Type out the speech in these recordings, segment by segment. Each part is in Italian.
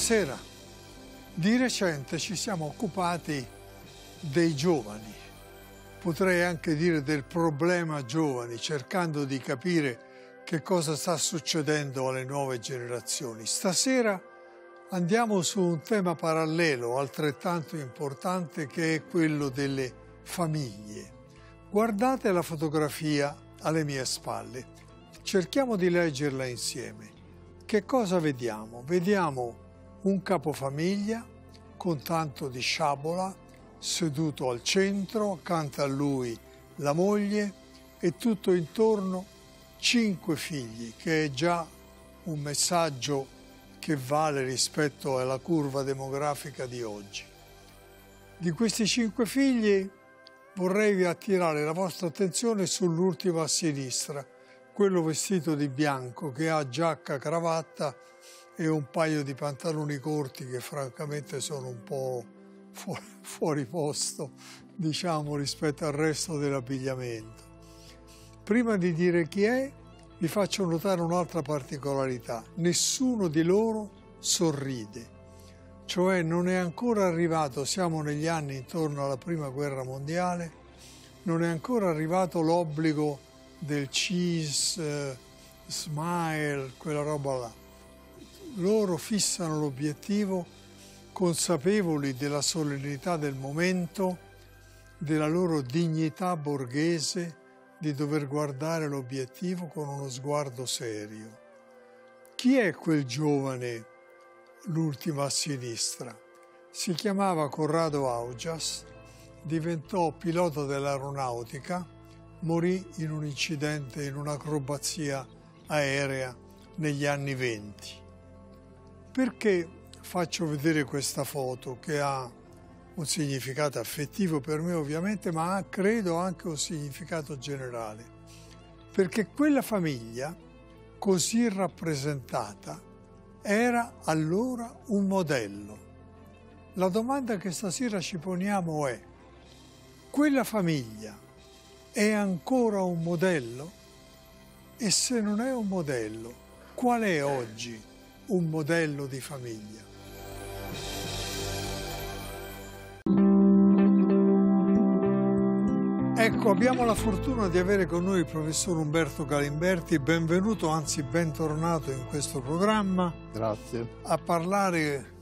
Buonasera. Di recente ci siamo occupati dei giovani, potrei anche dire del problema giovani, cercando di capire che cosa sta succedendo alle nuove generazioni. Stasera andiamo su un tema parallelo, altrettanto importante, che è quello delle famiglie. Guardate la fotografia alle mie spalle. Cerchiamo di leggerla insieme. Che cosa vediamo? Vediamo un capofamiglia con tanto di sciabola, seduto al centro, accanto a lui la moglie e tutto intorno cinque figli, che è già un messaggio che vale rispetto alla curva demografica di oggi. Di questi cinque figli vorrei attirare la vostra attenzione sull'ultimo a sinistra, quello vestito di bianco che ha giacca, cravatta e un paio di pantaloni corti che francamente sono un po' fuori, fuori posto, diciamo, rispetto al resto dell'abbigliamento. Prima di dire chi è, vi faccio notare un'altra particolarità. Nessuno di loro sorride, cioè non è ancora arrivato, siamo negli anni intorno alla Prima Guerra Mondiale, non è ancora arrivato l'obbligo del cheese, eh, smile, quella roba là loro fissano l'obiettivo consapevoli della solennità del momento, della loro dignità borghese di dover guardare l'obiettivo con uno sguardo serio. Chi è quel giovane, l'ultimo a sinistra? Si chiamava Corrado Augias, diventò pilota dell'aeronautica, morì in un incidente, in un'acrobazia aerea negli anni venti. Perché faccio vedere questa foto che ha un significato affettivo per me ovviamente, ma ha, credo anche un significato generale. Perché quella famiglia, così rappresentata, era allora un modello. La domanda che stasera ci poniamo è, quella famiglia è ancora un modello? E se non è un modello, qual è oggi? un modello di famiglia. Ecco, abbiamo la fortuna di avere con noi il professor Umberto Galimberti, benvenuto, anzi bentornato in questo programma. Grazie. A parlare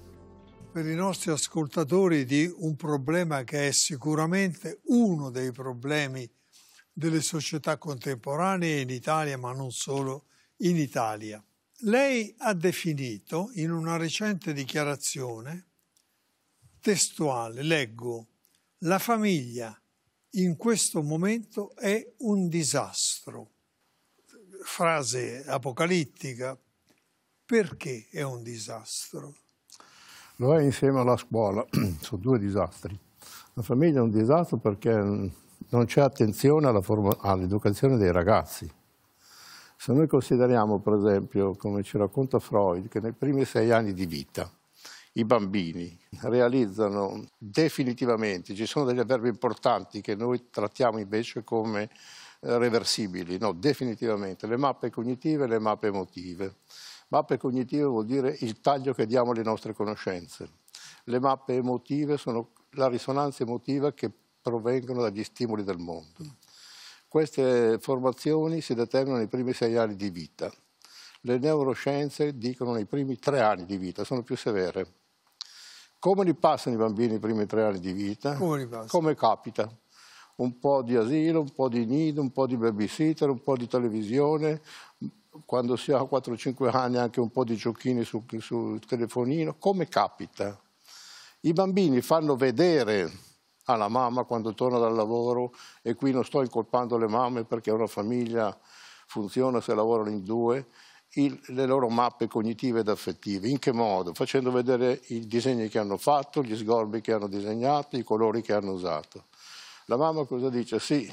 per i nostri ascoltatori di un problema che è sicuramente uno dei problemi delle società contemporanee in Italia, ma non solo in Italia. Lei ha definito in una recente dichiarazione testuale, leggo, la famiglia in questo momento è un disastro. Frase apocalittica, perché è un disastro? Lo è insieme alla scuola, sono due disastri. La famiglia è un disastro perché non c'è attenzione all'educazione all dei ragazzi. Se noi consideriamo, per esempio, come ci racconta Freud, che nei primi sei anni di vita i bambini realizzano definitivamente, ci sono degli avverbi importanti che noi trattiamo invece come eh, reversibili, no, definitivamente, le mappe cognitive e le mappe emotive. Mappe cognitive vuol dire il taglio che diamo alle nostre conoscenze. Le mappe emotive sono la risonanza emotiva che provengono dagli stimoli del mondo. Queste formazioni si determinano nei primi sei anni di vita. Le neuroscienze dicono nei primi tre anni di vita, sono più severe. Come li passano i bambini i primi tre anni di vita? Come, Come capita? Un po' di asilo, un po' di nido, un po' di babysitter, un po' di televisione, quando si ha 4-5 anni anche un po' di giochini sul, sul telefonino, come capita? I bambini fanno vedere alla mamma quando torna dal lavoro e qui non sto incolpando le mamme perché una famiglia funziona se lavorano in due, il, le loro mappe cognitive ed affettive. In che modo? Facendo vedere i disegni che hanno fatto, gli sgorbi che hanno disegnato, i colori che hanno usato. La mamma cosa dice? Sì,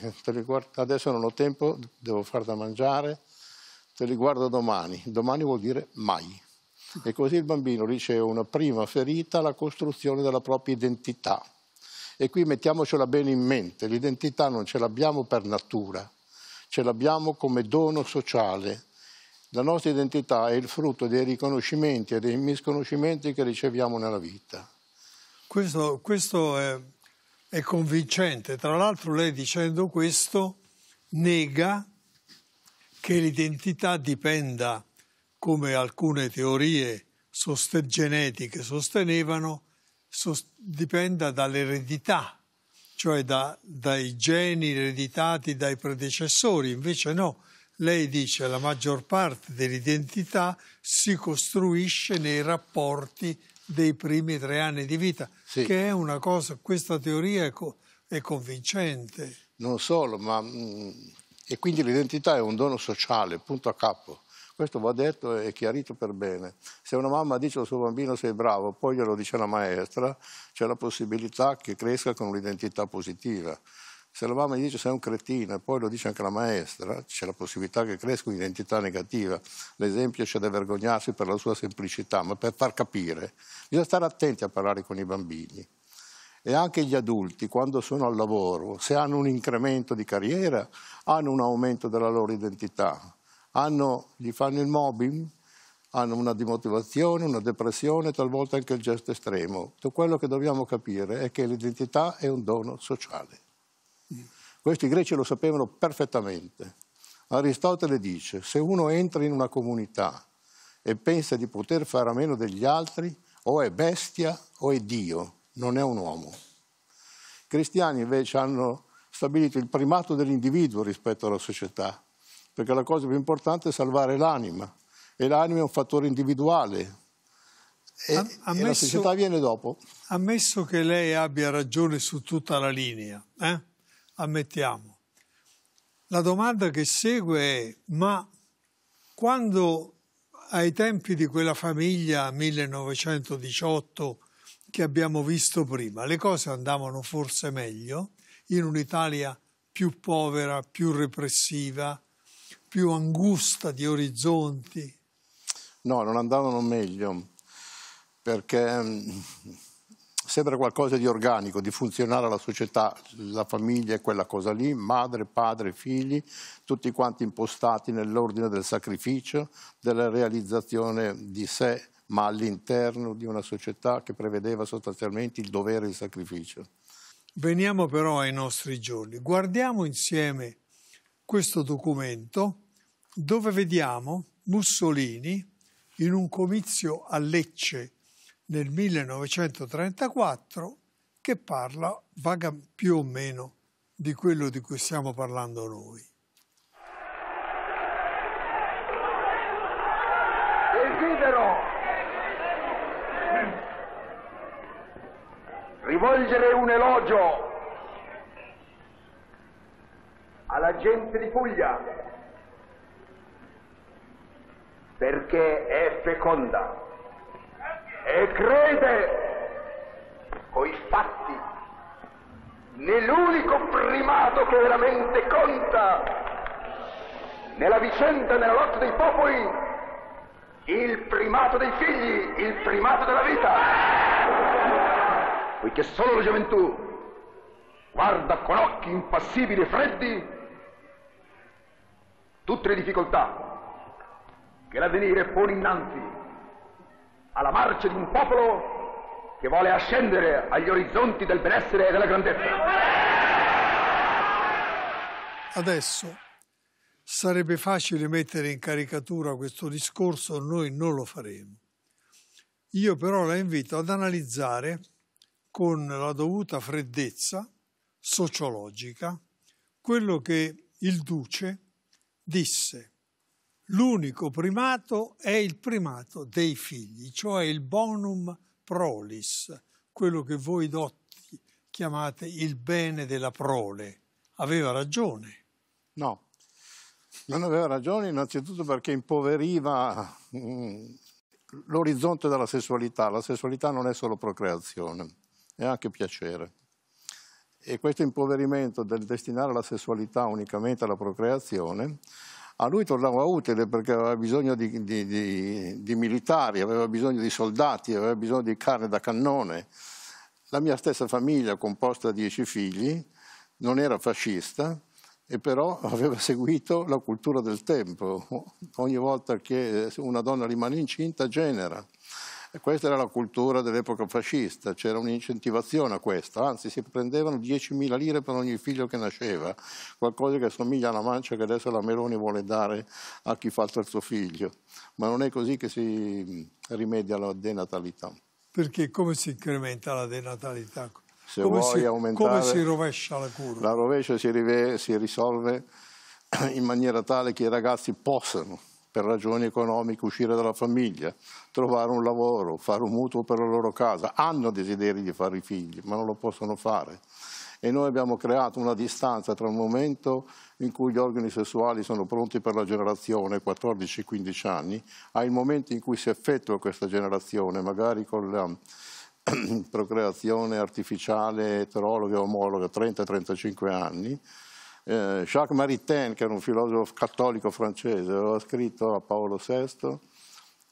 adesso non ho tempo, devo far da mangiare, te li guardo domani. Domani vuol dire mai. E così il bambino riceve una prima ferita alla costruzione della propria identità e qui mettiamocela bene in mente, l'identità non ce l'abbiamo per natura, ce l'abbiamo come dono sociale. La nostra identità è il frutto dei riconoscimenti e dei misconoscimenti che riceviamo nella vita. Questo, questo è, è convincente. Tra l'altro lei dicendo questo nega che l'identità dipenda, come alcune teorie sost genetiche sostenevano, dipenda dall'eredità, cioè da, dai geni ereditati dai predecessori, invece no. Lei dice che la maggior parte dell'identità si costruisce nei rapporti dei primi tre anni di vita, sì. che è una cosa, questa teoria è, co è convincente. Non solo, ma... Mh, mm, e quindi l'identità è un dono sociale, punto a capo. Questo va detto e chiarito per bene. Se una mamma dice al suo bambino sei bravo, poi glielo dice la maestra, c'è la possibilità che cresca con un'identità positiva. Se la mamma gli dice sei un cretino e poi lo dice anche la maestra, c'è la possibilità che cresca un'identità negativa. L'esempio c'è da vergognarsi per la sua semplicità, ma per far capire. Bisogna stare attenti a parlare con i bambini. E anche gli adulti, quando sono al lavoro, se hanno un incremento di carriera, hanno un aumento della loro identità hanno, gli fanno il mobbing, hanno una dimotivazione, una depressione, talvolta anche il gesto estremo. Tutto quello che dobbiamo capire è che l'identità è un dono sociale. Questi greci lo sapevano perfettamente. Aristotele dice, se uno entra in una comunità e pensa di poter fare a meno degli altri, o è bestia o è Dio, non è un uomo. I cristiani invece hanno stabilito il primato dell'individuo rispetto alla società perché la cosa più importante è salvare l'anima e l'anima è un fattore individuale e, ammesso, e la società viene dopo. Ammesso che lei abbia ragione su tutta la linea, eh? ammettiamo. La domanda che segue è, ma quando ai tempi di quella famiglia 1918 che abbiamo visto prima, le cose andavano forse meglio in un'Italia più povera, più repressiva, più angusta di orizzonti. No, non andavano meglio, perché mm, sembra qualcosa di organico, di funzionare alla società, la famiglia è quella cosa lì, madre, padre, figli, tutti quanti impostati nell'ordine del sacrificio, della realizzazione di sé, ma all'interno di una società che prevedeva sostanzialmente il dovere e il sacrificio. Veniamo però ai nostri giorni, guardiamo insieme questo documento dove vediamo Mussolini in un comizio a Lecce nel 1934 che parla vaga più o meno di quello di cui stiamo parlando noi. Desidero rivolgere un elogio alla gente di Puglia perché è feconda e crede coi fatti nell'unico primato che veramente conta nella vicenda, nella lotta dei popoli, il primato dei figli, il primato della vita. Poiché solo la gioventù guarda con occhi impassibili e freddi tutte le difficoltà che l'avvenire pone innanzi alla marcia di un popolo che vuole ascendere agli orizzonti del benessere e della grandezza. Adesso sarebbe facile mettere in caricatura questo discorso, noi non lo faremo. Io però la invito ad analizzare con la dovuta freddezza sociologica quello che il Duce disse l'unico primato è il primato dei figli, cioè il bonum prolis, quello che voi dotti chiamate il bene della prole. Aveva ragione? No, non aveva ragione innanzitutto perché impoveriva mm, l'orizzonte della sessualità. La sessualità non è solo procreazione, è anche piacere. E questo impoverimento del destinare la sessualità unicamente alla procreazione a lui tornava utile perché aveva bisogno di, di, di, di, militari, aveva bisogno di soldati, aveva bisogno di carne da cannone. La mia stessa famiglia, composta da dieci figli, non era fascista e però aveva seguito la cultura del tempo. Ogni volta che una donna rimane incinta genera. E questa era la cultura dell'epoca fascista, c'era un'incentivazione a questo, anzi si prendevano 10.000 lire per ogni figlio che nasceva, qualcosa che somiglia alla mancia che adesso la Meloni vuole dare a chi fa il terzo figlio, ma non è così che si rimedia la denatalità. Perché come si incrementa la denatalità? Se come vuoi si, aumentare... Come si rovescia la curva? La rovescia si, rive, si risolve in maniera tale che i ragazzi possano per ragioni economiche uscire dalla famiglia, trovare un lavoro, fare un mutuo per la loro casa, hanno desideri di fare i figli ma non lo possono fare e noi abbiamo creato una distanza tra un momento in cui gli organi sessuali sono pronti per la generazione 14-15 anni, al momento in cui si effettua questa generazione, magari con la procreazione artificiale eterologa e omologa 30-35 anni, eh, Jacques Maritain, che era un filosofo cattolico francese, aveva scritto a Paolo VI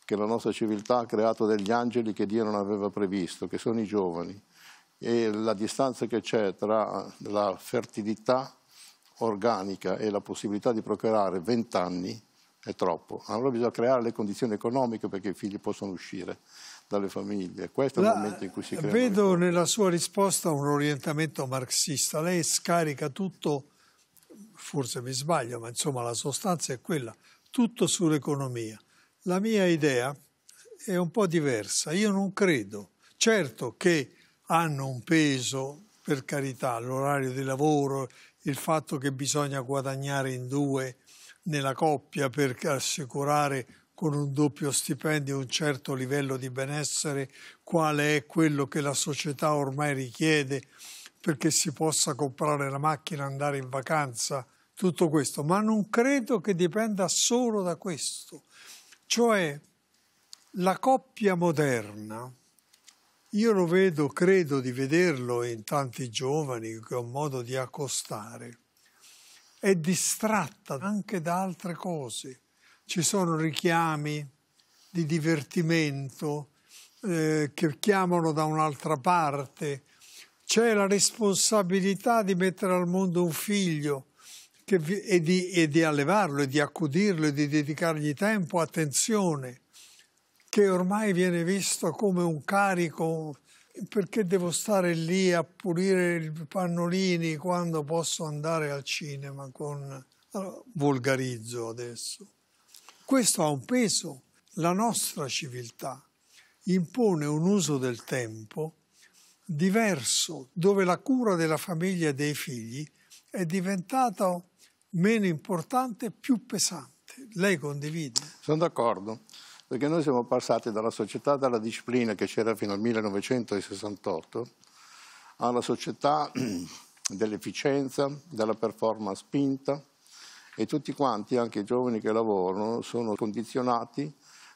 che la nostra civiltà ha creato degli angeli che Dio non aveva previsto, che sono i giovani. E la distanza che c'è tra la fertilità organica e la possibilità di procreare 20 anni è troppo. Allora bisogna creare le condizioni economiche perché i figli possano uscire dalle famiglie. Questo la, è il momento in cui si eh, crea. Vedo nella sua risposta un orientamento marxista. Lei scarica tutto forse mi sbaglio, ma insomma la sostanza è quella, tutto sull'economia. La mia idea è un po' diversa, io non credo, certo che hanno un peso, per carità, l'orario di lavoro, il fatto che bisogna guadagnare in due nella coppia per assicurare con un doppio stipendio un certo livello di benessere, quale è quello che la società ormai richiede perché si possa comprare la macchina, andare in vacanza, tutto questo, ma non credo che dipenda solo da questo. Cioè la coppia moderna, io lo vedo, credo di vederlo in tanti giovani che ho modo di accostare, è distratta anche da altre cose. Ci sono richiami di divertimento eh, che chiamano da un'altra parte, c'è la responsabilità di mettere al mondo un figlio vi, e, di, e, di, allevarlo e di accudirlo e di dedicargli tempo, attenzione, che ormai viene visto come un carico, perché devo stare lì a pulire i pannolini quando posso andare al cinema con... Allora, volgarizzo adesso. Questo ha un peso. La nostra civiltà impone un uso del tempo diverso, dove la cura della famiglia e dei figli è diventata meno importante, e più pesante. Lei condivide? Sono d'accordo, perché noi siamo passati dalla società della disciplina che c'era fino al 1968 alla società dell'efficienza, della performance spinta e tutti quanti, anche i giovani che lavorano, sono condizionati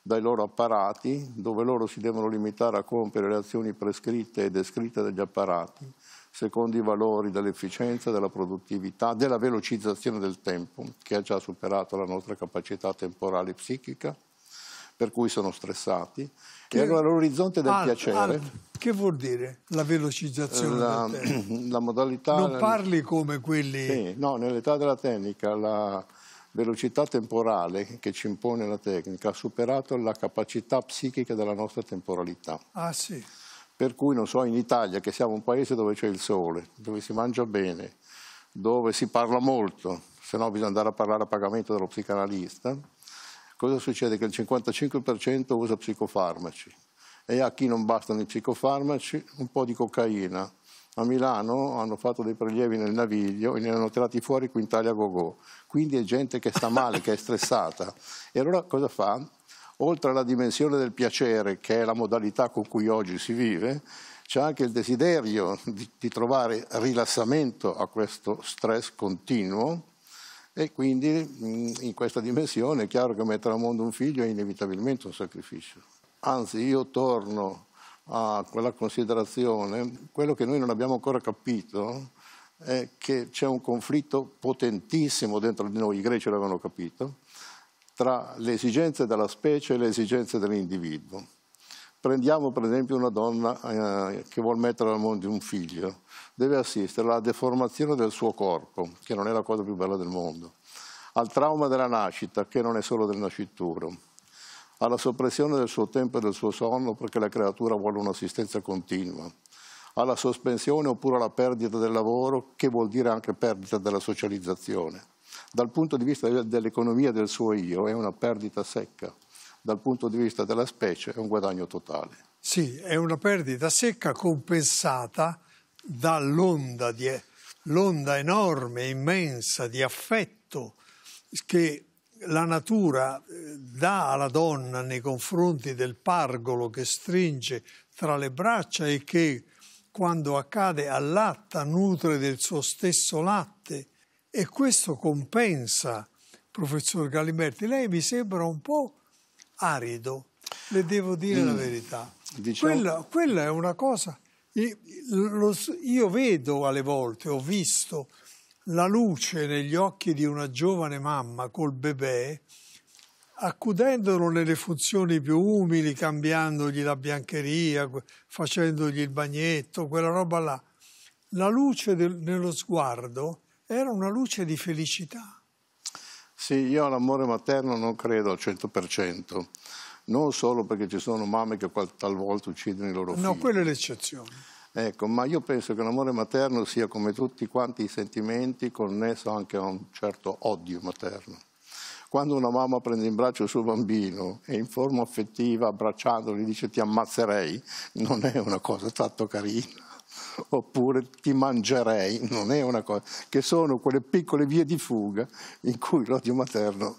dai loro apparati, dove loro si devono limitare a compiere le azioni prescritte e descritte dagli apparati, secondo i valori dell'efficienza, della produttività, della velocizzazione del tempo, che ha già superato la nostra capacità temporale e psichica, per cui sono stressati. Che, e allora l'orizzonte del alt, piacere... Alt. Che vuol dire la velocizzazione la, del tempo? La modalità... Non parli come quelli... Sì, no, nell'età della tecnica la velocità temporale che ci impone la tecnica ha superato la capacità psichica della nostra temporalità. Ah sì. Per cui, non so, in Italia, che siamo un paese dove c'è il sole, dove si mangia bene, dove si parla molto, se no bisogna andare a parlare a pagamento dello psicanalista, cosa succede? Che il 55% usa psicofarmaci e a chi non bastano i psicofarmaci un po' di cocaina, a Milano hanno fatto dei prelievi nel naviglio e ne hanno tirati fuori quintali a gogo. Quindi è gente che sta male, che è stressata. E allora cosa fa? Oltre alla dimensione del piacere, che è la modalità con cui oggi si vive, c'è anche il desiderio di, di, trovare rilassamento a questo stress continuo e quindi mm, in questa dimensione è chiaro che mettere al mondo un figlio è inevitabilmente un sacrificio. Anzi, io torno a quella considerazione, quello che noi non abbiamo ancora capito è che c'è un conflitto potentissimo dentro di noi, i greci l'avevano capito, tra le esigenze della specie e le esigenze dell'individuo. Prendiamo per esempio una donna eh, che vuole mettere al mondo un figlio, deve assistere alla deformazione del suo corpo, che non è la cosa più bella del mondo, al trauma della nascita, che non è solo del nascituro, alla soppressione del suo tempo e del suo sonno perché la creatura vuole un'assistenza continua, alla sospensione oppure alla perdita del lavoro che vuol dire anche perdita della socializzazione. Dal punto di vista dell'economia del suo io è una perdita secca, dal punto di vista della specie è un guadagno totale. Sì, è una perdita secca compensata dall'onda enorme, immensa di affetto che la natura eh, dà alla donna nei confronti del pargolo che stringe tra le braccia e che quando accade allatta, nutre del suo stesso latte e questo compensa, professor Galiberti. Lei mi sembra un po' arido, le devo dire mm. la verità. Diciamo... Quella, quella, è una cosa, io vedo alle volte, ho visto la luce negli occhi di una giovane mamma col bebè, accudendolo nelle funzioni più umili, cambiandogli la biancheria, facendogli il bagnetto, quella roba là. La luce del, nello sguardo era una luce di felicità. Sì, io all'amore materno non credo al 100%, non solo perché ci sono mamme che talvolta uccidono i loro no, figli. No, quella è l'eccezione Ecco, ma io penso che l'amore materno sia come tutti quanti i sentimenti connesso anche a un certo odio materno. Quando una mamma prende in braccio il suo bambino e in forma affettiva, abbracciandolo, gli dice ti ammazzerei, non è una cosa tanto carina. Oppure ti mangerei, non è una cosa. che sono quelle piccole vie di fuga in cui l'odio materno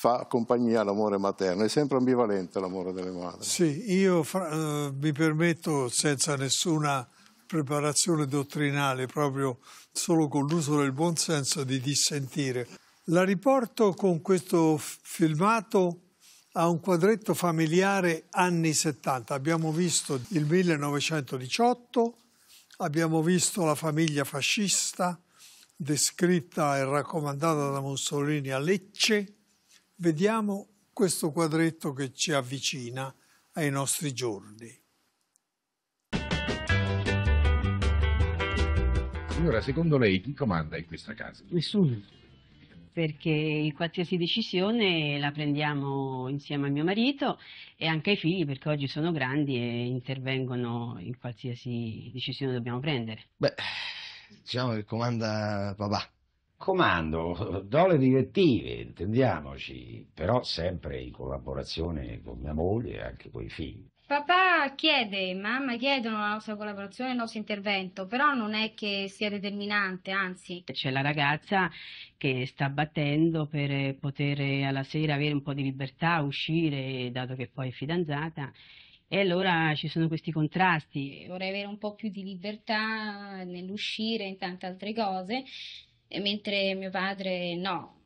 fa compagnia all'amore materno, è sempre ambivalente l'amore delle madri. Sì, io eh, mi permetto senza nessuna preparazione dottrinale, proprio solo con l'uso del buon senso di dissentire. La riporto con questo filmato a un quadretto familiare anni 70. Abbiamo visto il 1918, abbiamo visto la famiglia fascista descritta e raccomandata da Mussolini a Lecce, Vediamo questo quadretto che ci avvicina ai nostri giorni. Signora, secondo lei chi comanda in questa casa? Nessuno, perché qualsiasi decisione la prendiamo insieme a mio marito e anche ai figli, perché oggi sono grandi e intervengono in qualsiasi decisione dobbiamo prendere. Beh, diciamo che comanda papà comando, do le direttive, intendiamoci, però sempre in collaborazione con mia moglie e anche con i figli. Papà chiede, mamma chiedono la nostra collaborazione, il nostro intervento, però non è che sia determinante, anzi. C'è la ragazza che sta battendo per eh, poter eh, alla sera avere un po' di libertà, uscire, dato che poi è fidanzata. E allora ci sono questi contrasti. Vorrei avere un po' più di libertà nell'uscire e in tante altre cose mentre mio padre no,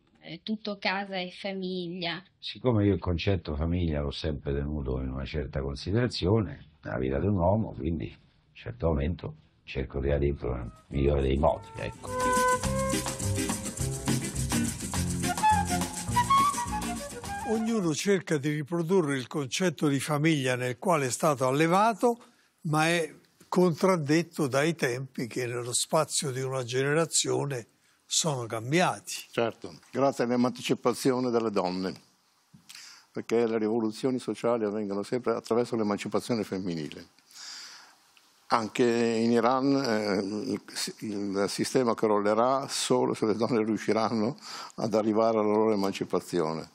tutto casa e famiglia. Siccome io il concetto famiglia l'ho sempre tenuto in una certa considerazione, nella vita di un uomo, quindi a un certo momento cerco di adirlo il migliore dei modi. Ecco. Ognuno cerca di riprodurre il concetto di famiglia nel quale è stato allevato, ma è contraddetto dai tempi che nello spazio di una generazione sono cambiati. Certo, grazie all'emancipazione delle donne, perché le rivoluzioni sociali avvengono sempre attraverso l'emancipazione femminile. Anche in Iran eh, il, il, sistema crollerà solo se le donne riusciranno ad arrivare alla loro emancipazione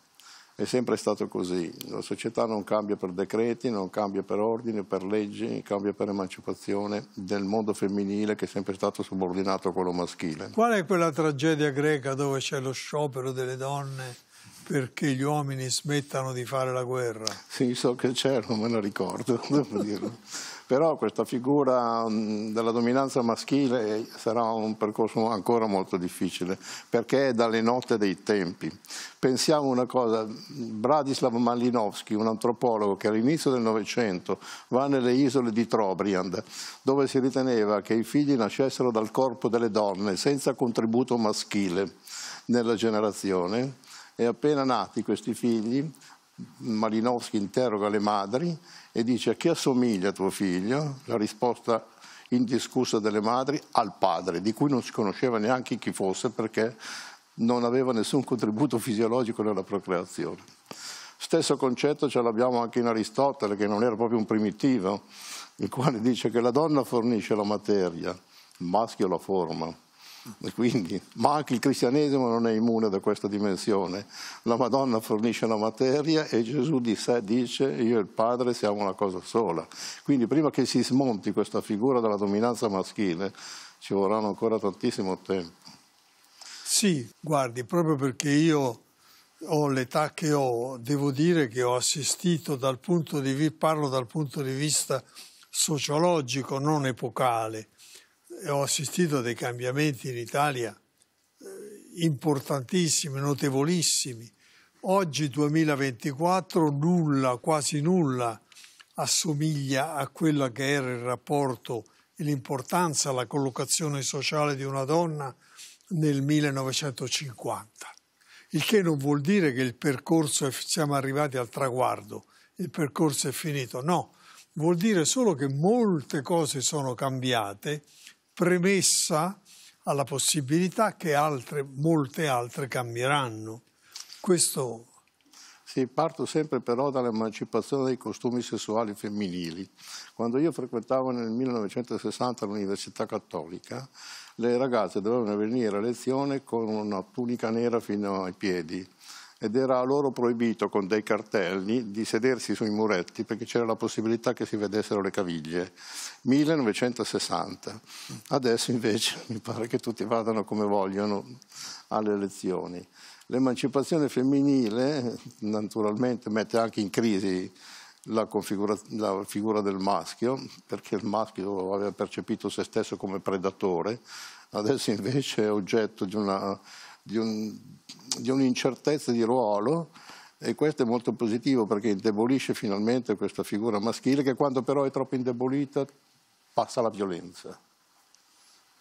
è sempre stato così. La società non cambia per decreti, non cambia per ordini, per leggi, cambia per emancipazione del mondo femminile che è sempre stato subordinato a quello maschile. Qual è quella tragedia greca dove c'è lo sciopero delle donne? perché gli uomini smettano di fare la guerra. Sì, so che c'era, non me la ricordo, devo dirlo però questa figura mm, della dominanza maschile sarà un percorso ancora molto difficile perché è dalle note dei tempi. Pensiamo una cosa, Bradislav Malinowski, un antropologo che all'inizio del Novecento va nelle isole di Trobriand dove si riteneva che i figli nascessero dal corpo delle donne senza contributo maschile nella generazione e appena nati questi figli Malinowski interroga le madri e dice a chi assomiglia tuo figlio? La risposta indiscussa delle madri al padre, di cui non si conosceva neanche chi fosse perché non aveva nessun contributo fisiologico nella procreazione. Stesso concetto ce l'abbiamo anche in Aristotele, che non era proprio un primitivo, il quale dice che la donna fornisce la materia, il maschio la forma. Quindi, ma anche il cristianesimo non è immune da questa dimensione. La Madonna fornisce la materia e Gesù di sé dice io e il Padre siamo una cosa sola. Quindi prima che si smonti questa figura della dominanza maschile ci vorranno ancora tantissimo tempo. Sì, guardi, proprio perché io ho l'età che ho, devo dire che ho assistito dal punto di vista, parlo dal punto di vista sociologico, non epocale, ho assistito a dei cambiamenti in Italia eh, importantissimi, notevolissimi. Oggi 2024 nulla, quasi nulla assomiglia a quello che era il rapporto e l'importanza, la collocazione sociale di una donna nel 1950. Il che non vuol dire che il percorso è, siamo arrivati al traguardo, il percorso è finito, no, vuol dire solo che molte cose sono cambiate premessa alla possibilità che altre, molte altre cambieranno. Questo... Sì, parto sempre però dall'emancipazione dei costumi sessuali femminili. Quando io frequentavo nel 1960 l'Università Cattolica, le ragazze dovevano venire a lezione con una tunica nera fino ai piedi ed era a loro proibito con dei cartelli di sedersi sui muretti perché c'era la possibilità che si vedessero le caviglie. 1960. Adesso invece mi pare che tutti vadano come vogliono alle elezioni. L'emancipazione femminile naturalmente mette anche in crisi la, la, figura del maschio, perché il maschio aveva percepito se stesso come predatore, adesso invece è oggetto di una, di un, di un'incertezza di ruolo e questo è molto positivo perché indebolisce finalmente questa figura maschile che quando però è troppo indebolita passa alla violenza.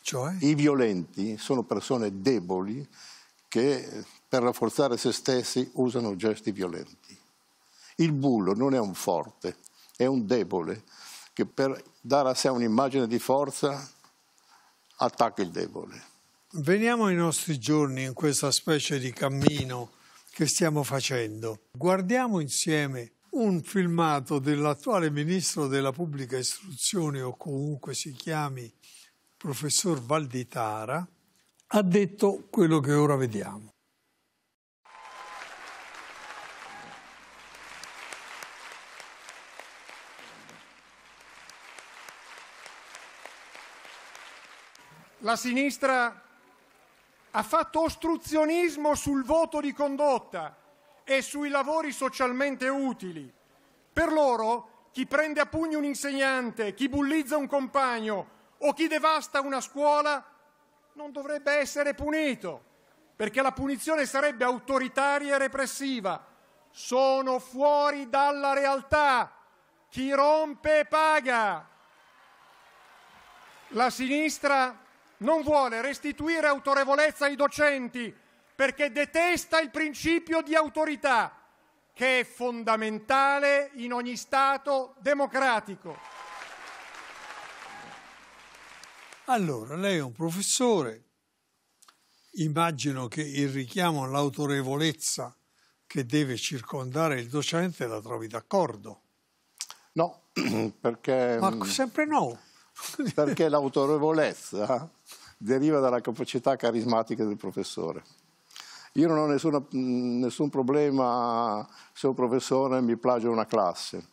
Cioè? I violenti sono persone deboli che per rafforzare se stessi usano gesti violenti. Il bullo non è un forte, è un debole che per dare a sé un'immagine di forza attacca il debole. Veniamo ai nostri giorni in questa specie di cammino che stiamo facendo. Guardiamo insieme un filmato dell'attuale ministro della pubblica istruzione o comunque si chiami professor Valditara, ha detto quello che ora vediamo. La sinistra ha fatto ostruzionismo sul voto di condotta e sui lavori socialmente utili. Per loro chi prende a pugno un insegnante, chi bullizza un compagno o chi devasta una scuola non dovrebbe essere punito, perché la punizione sarebbe autoritaria e repressiva. Sono fuori dalla realtà. Chi rompe paga. La sinistra non vuole restituire autorevolezza ai docenti perché detesta il principio di autorità che è fondamentale in ogni Stato democratico. Allora, lei è un professore, immagino che il richiamo all'autorevolezza che deve circondare il docente la trovi d'accordo. No, perché... Ma mm, sempre no. Perché l'autorevolezza deriva dalla capacità carismatica del professore. Io non ho nessuna, nessun problema se un professore mi plagia una classe.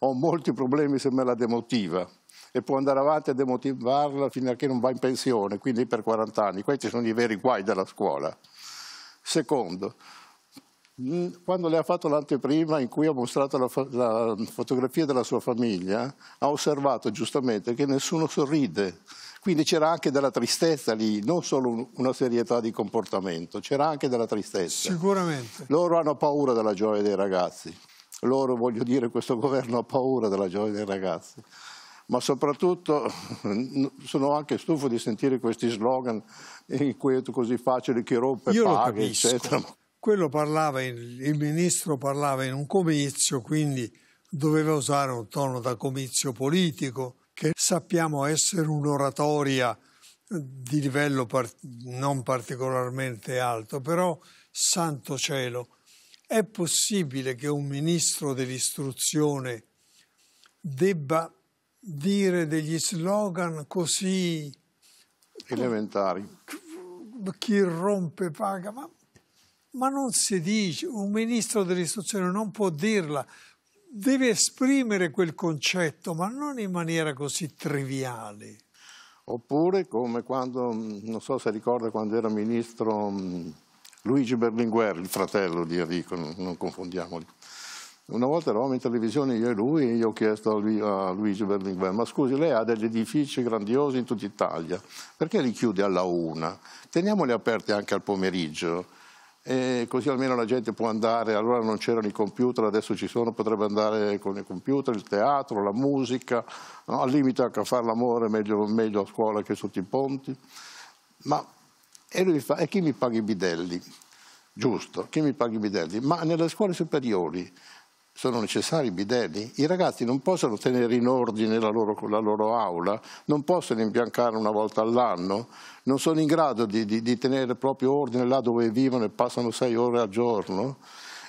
Ho molti problemi se me la demotiva e può andare avanti a demotivarla fino a che non va in pensione, quindi per 40 anni. Questi sono i veri guai della scuola. Secondo, mm, quando le ha fatto l'anteprima in cui ha mostrato la, la fotografia della sua famiglia, ha osservato giustamente che nessuno sorride quindi c'era anche della tristezza lì, non solo una serietà di comportamento, c'era anche della tristezza. Sicuramente. Loro hanno paura della gioia dei ragazzi. Loro, voglio dire, questo governo ha paura della gioia dei ragazzi. Ma soprattutto sono anche stufo di sentire questi slogan in cui è così facile che rompe Io paga, eccetera. Quello parlava, il ministro parlava in un comizio, quindi doveva usare un tono da comizio politico che sappiamo essere un'oratoria di livello part- non particolarmente alto, però santo cielo, è possibile che un ministro dell'istruzione debba dire degli slogan così elementari. Chi rompe paga, ma, ma non si dice, un ministro dell'istruzione non può dirla, deve esprimere quel concetto, ma non in maniera così triviale. Oppure come quando, mm, non so se ricorda quando era ministro mm, Luigi Berlinguer, il fratello di Enrico, non confondiamoli. Una volta eravamo in televisione io e lui e io ho chiesto a, lui, a Luigi Berlinguer, ma scusi, lei ha degli edifici grandiosi in tutta Italia, perché li chiude alla una? Teniamoli aperti anche al pomeriggio, e così almeno la gente può andare, allora non c'erano i computer, adesso ci sono, potrebbe andare con i computer, il teatro, la musica, no? al limite anche a fare l'amore meglio, meglio, a scuola che sotto i ponti. Ma e, lui fa, e chi mi paga i bidelli? Giusto, chi mi paga i bidelli? Ma nelle scuole superiori sono necessari i bidelli? I ragazzi non possono tenere in ordine la loro, la loro aula, non possono imbiancare una volta all'anno, non sono in grado di, di, di tenere proprio ordine là dove vivono e passano sei ore al giorno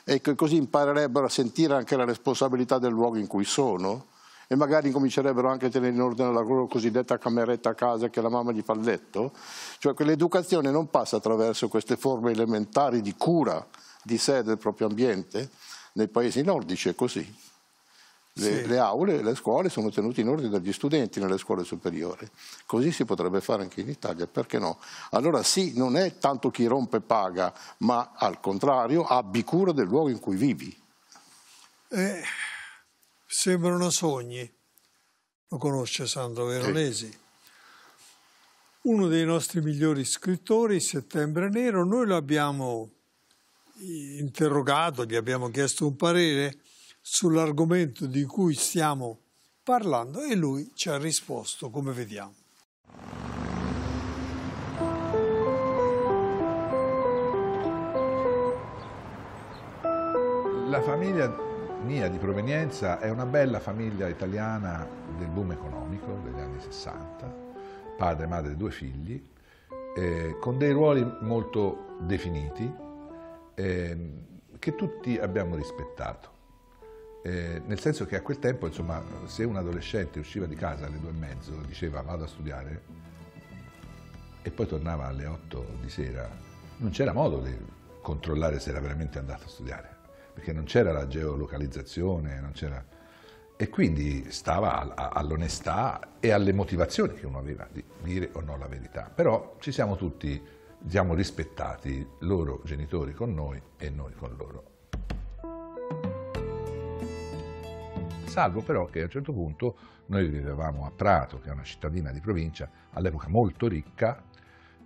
ecco, e così imparerebbero a sentire anche la responsabilità del luogo in cui sono e magari incomincerebbero anche a tenere in ordine la loro cosiddetta cameretta a casa che la mamma gli fa il letto. Cioè che l'educazione non passa attraverso queste forme elementari di cura di sé del proprio ambiente, nei paesi nordici è così. Le, sì. le aule, le scuole sono tenute in ordine dagli studenti nelle scuole superiori. Così si potrebbe fare anche in Italia, perché no? Allora sì, non è tanto chi rompe paga, ma al contrario abbi cura del luogo in cui vivi. Eh, sembrano sogni. Lo conosce Sandro Veronesi. Sì. Uno dei nostri migliori scrittori, Settembre Nero, noi lo abbiamo interrogato, gli abbiamo chiesto un parere sull'argomento di cui stiamo parlando e lui ci ha risposto come vediamo. La famiglia mia di provenienza è una bella famiglia italiana del boom economico degli anni 60, padre, madre e due figli, eh, con dei ruoli molto definiti, eh, che tutti abbiamo rispettato. Eh, nel senso che a quel tempo, insomma, se un adolescente usciva di casa alle due e mezzo, diceva vado a studiare, e poi tornava alle otto di sera, non c'era modo di controllare se era veramente andato a studiare, perché non c'era la geolocalizzazione, non c'era e quindi stava all'onestà e alle motivazioni che uno aveva di dire o no la verità. Però ci siamo tutti siamo rispettati, loro genitori con noi e noi con loro. Salvo però che a un certo punto noi vivevamo a Prato, che è una cittadina di provincia, all'epoca molto ricca,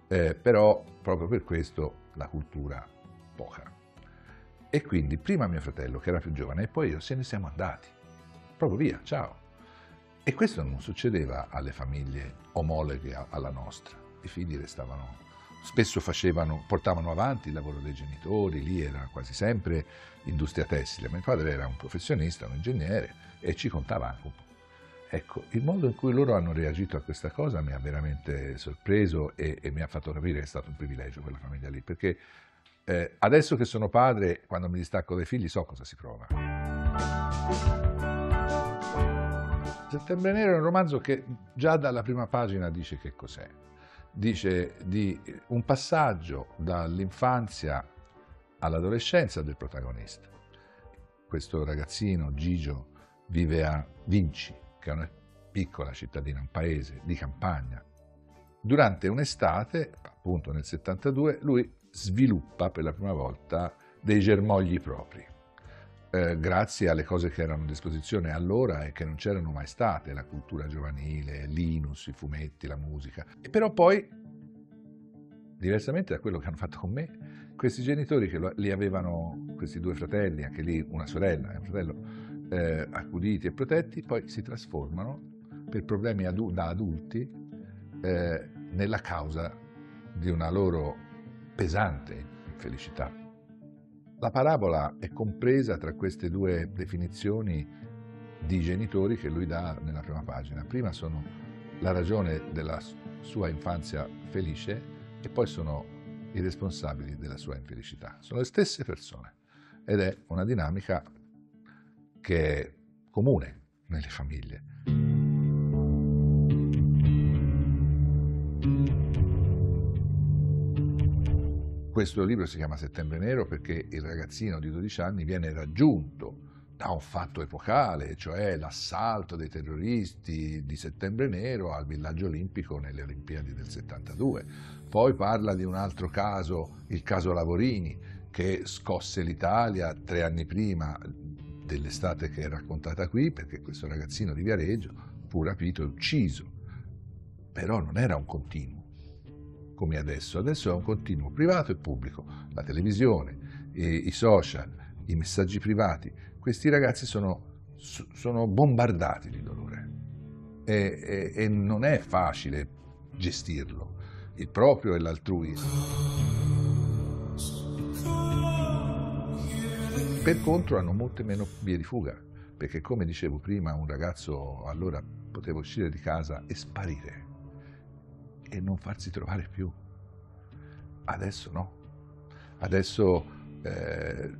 eh, però proprio per questo la cultura poca. E quindi prima mio fratello, che era più giovane, e poi io se ne siamo andati, proprio via, ciao. E questo non succedeva alle famiglie omologhe alla nostra, i figli restavano spesso facevano, portavano avanti il lavoro dei genitori, lì era quasi sempre industria tessile, mio padre era un professionista, un ingegnere e ci contava anche un po'. Ecco, il modo in cui loro hanno reagito a questa cosa mi ha veramente sorpreso e, e mi ha fatto capire che è stato un privilegio quella famiglia lì, perché eh, adesso che sono padre, quando mi distacco dai figli, so cosa si prova. Settembre Nero è un romanzo che già dalla prima pagina dice che cos'è dice di un passaggio dall'infanzia all'adolescenza del protagonista. Questo ragazzino, Gigio, vive a Vinci, che è una piccola cittadina, un paese di campagna. Durante un'estate, appunto nel 72, lui sviluppa per la prima volta dei germogli propri. Eh, grazie alle cose che erano a disposizione allora e che non c'erano mai state, la cultura giovanile, Linus, i fumetti, la musica. E però poi, diversamente da quello che hanno fatto con me, questi genitori che lo, li avevano, questi due fratelli, anche lì una sorella e un fratello, eh, accuditi e protetti, poi si trasformano per problemi adu da adulti eh, nella causa di una loro pesante infelicità. La parabola è compresa tra queste due definizioni di genitori che lui dà nella prima pagina. Prima sono la ragione della sua infanzia felice e poi sono i responsabili della sua infelicità. Sono le stesse persone ed è una dinamica che è comune nelle famiglie. Questo libro si chiama Settembre Nero perché il ragazzino di 12 anni viene raggiunto da un fatto epocale, cioè l'assalto dei terroristi di Settembre Nero al villaggio olimpico nelle Olimpiadi del 72. Poi parla di un altro caso, il caso Lavorini, che scosse l'Italia tre anni prima dell'estate che è raccontata qui, perché questo ragazzino di Viareggio fu rapito e ucciso. Però non era un continuo come adesso. Adesso è un continuo privato e pubblico, la televisione, i social, i messaggi privati. Questi ragazzi sono, sono bombardati di dolore e, e, e non è facile gestirlo, il proprio e l'altrui. Per contro hanno molte meno vie di fuga, perché come dicevo prima un ragazzo allora poteva uscire di casa e sparire e non farsi trovare più. Adesso no. Adesso eh,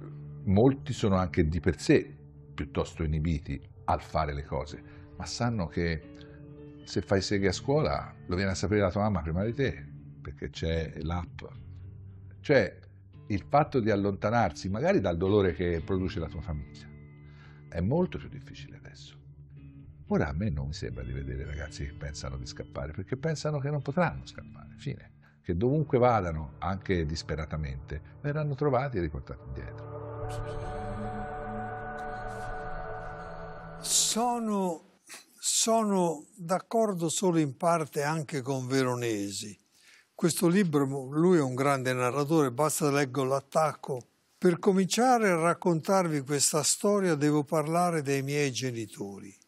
molti sono anche di per sé piuttosto inibiti al fare le cose, ma sanno che se fai seghe a scuola lo viene a sapere la tua mamma prima di te, perché c'è l'app. Cioè il fatto di allontanarsi magari dal dolore che produce la tua famiglia è molto più difficile. Ora a me non mi sembra di vedere ragazzi che pensano di scappare, perché pensano che non potranno scappare, fine. Che dovunque vadano, anche disperatamente, verranno trovati e riportati indietro. Sono, sono d'accordo solo in parte anche con Veronesi. Questo libro, lui è un grande narratore, basta leggo l'attacco. Per cominciare a raccontarvi questa storia devo parlare dei miei genitori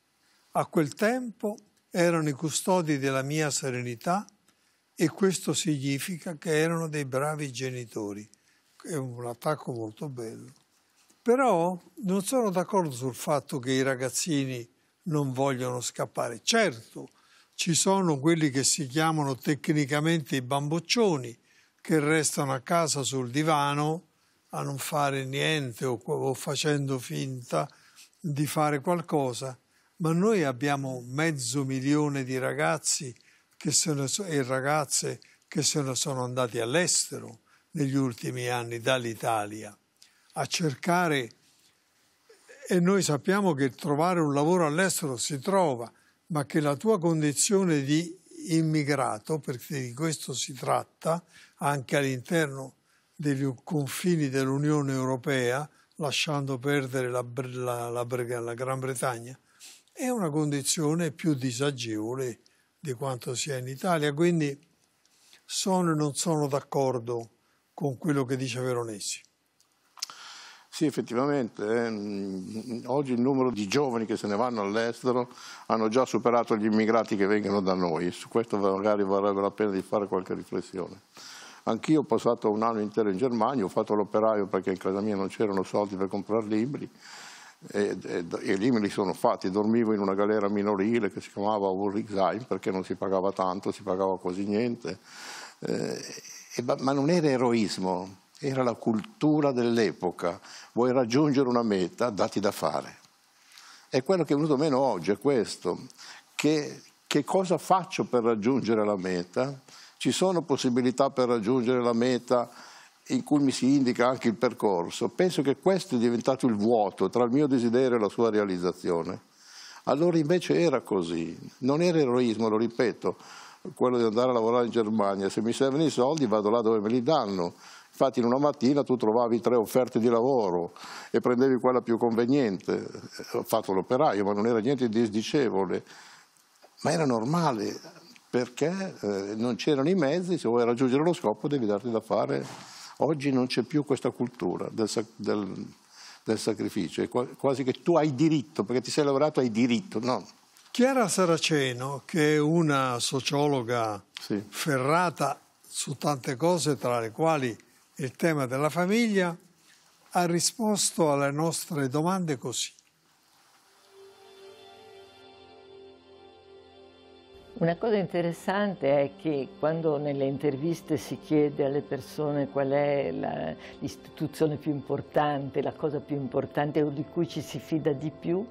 a quel tempo erano i custodi della mia serenità e questo significa che erano dei bravi genitori. È un attacco molto bello. Però non sono d'accordo sul fatto che i ragazzini non vogliono scappare. Certo, ci sono quelli che si chiamano tecnicamente i bamboccioni, che restano a casa sul divano a non fare niente o, o facendo finta di fare qualcosa ma noi abbiamo mezzo milione di ragazzi sono, e ragazze che se ne sono andati all'estero negli ultimi anni dall'Italia a cercare e noi sappiamo che trovare un lavoro all'estero si trova, ma che la tua condizione di immigrato, perché di questo si tratta anche all'interno dei confini dell'Unione Europea, lasciando perdere la, la, la, la Gran Bretagna, è una condizione più disagevole di quanto sia in Italia. Quindi sono e non sono d'accordo con quello che dice Veronesi. Sì, effettivamente. Eh. Mm, oggi il numero di giovani che se ne vanno all'estero hanno già superato gli immigrati che vengono da noi. Su questo magari varrebbe la pena di fare qualche riflessione. Anch'io ho passato un anno intero in Germania, ho fatto l'operaio perché in casa mia non c'erano soldi per comprare libri e, e, e, lì me li sono fatti, dormivo in una galera minorile che si chiamava Wurrichsheim perché non si pagava tanto, si pagava quasi niente, eh, e, ma non era eroismo, era la cultura dell'epoca, vuoi raggiungere una meta, dati da fare. E quello che è venuto meno oggi è questo, che, che cosa faccio per raggiungere la meta? Ci sono possibilità per raggiungere la meta? in cui mi si indica anche il percorso, penso che questo è diventato il vuoto tra il mio desiderio e la sua realizzazione. Allora invece era così, non era eroismo, lo ripeto, quello di andare a lavorare in Germania, se mi servono i soldi vado là dove me li danno. Infatti in una mattina tu trovavi tre offerte di lavoro e prendevi quella più conveniente, ho fatto l'operaio ma non era niente disdicevole, ma era normale perché eh, non c'erano i mezzi, se vuoi raggiungere lo scopo devi darti da fare Oggi non c'è più questa cultura del, del, del sacrificio, è quasi che tu hai diritto, perché ti sei lavorato hai diritto, no? Chiara Saraceno, che è una sociologa sì. ferrata su tante cose, tra le quali il tema della famiglia, ha risposto alle nostre domande così. Una cosa interessante è che quando nelle interviste si chiede alle persone qual è l'istituzione più importante, la cosa più importante o di cui ci si fida di più,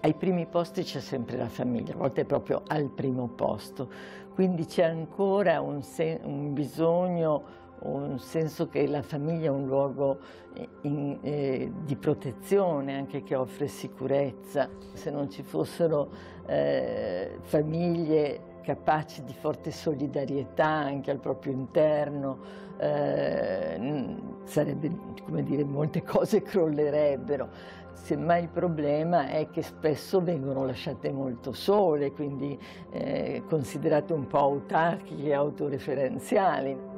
ai primi posti c'è sempre la famiglia, a volte proprio al primo posto. Quindi c'è ancora un, un bisogno un senso che la famiglia è un luogo eh, in, eh, di protezione, anche che offre sicurezza. Se non ci fossero eh, famiglie capaci di forte solidarietà anche al proprio interno, eh, sarebbe, come dire, molte cose crollerebbero. Semmai il problema è che spesso vengono lasciate molto sole, quindi eh, considerate un po' autarchiche e autoreferenziali.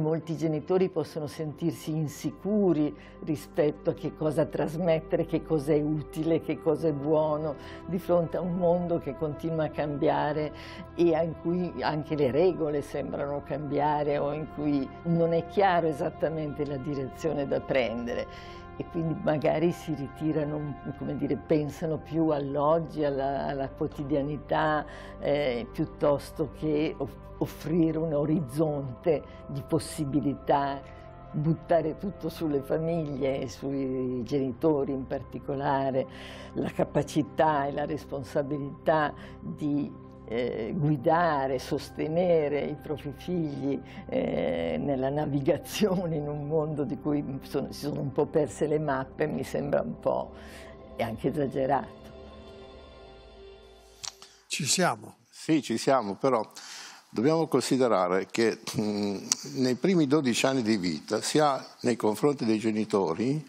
molti genitori possono sentirsi insicuri rispetto a che cosa trasmettere, che cosa è utile, che cosa è buono, di fronte a un mondo che continua a cambiare e in cui anche le regole sembrano cambiare o in cui non è chiaro esattamente la direzione da prendere e quindi magari si ritirano, come dire, pensano più all'oggi, alla, alla quotidianità, eh, piuttosto che offrire un orizzonte di possibilità buttare tutto sulle famiglie e sui genitori in particolare, la capacità e la responsabilità di eh, guidare, sostenere i propri figli eh, nella navigazione in un mondo di cui sono, si sono un po' perse le mappe mi sembra un po' anche esagerato. Ci siamo. Sì, ci siamo, però dobbiamo considerare che mh, nei primi 12 anni di vita si ha nei confronti dei genitori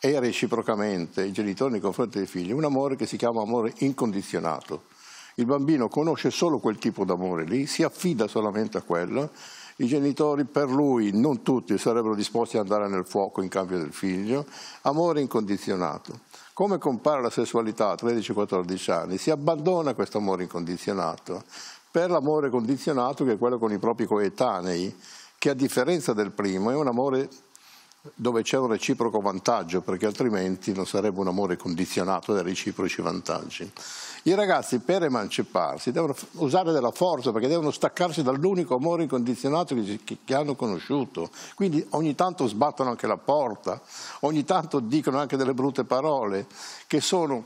e reciprocamente i genitori nei confronti dei figli un amore che si chiama amore incondizionato il bambino conosce solo quel tipo d'amore lì, si affida solamente a quello. I genitori per lui, non tutti, sarebbero disposti ad andare nel fuoco in cambio del figlio. Amore incondizionato. Come compare la sessualità a 13-14 anni? Si abbandona questo amore incondizionato per l'amore condizionato che è quello con i propri coetanei, che a differenza del primo è un amore dove c'è un reciproco vantaggio, perché altrimenti non sarebbe un amore condizionato dai reciproci vantaggi. I ragazzi per emanciparsi devono usare della forza perché devono staccarsi dall'unico amore incondizionato che, hanno conosciuto. Quindi ogni tanto sbattono anche la porta, ogni tanto dicono anche delle brutte parole che sono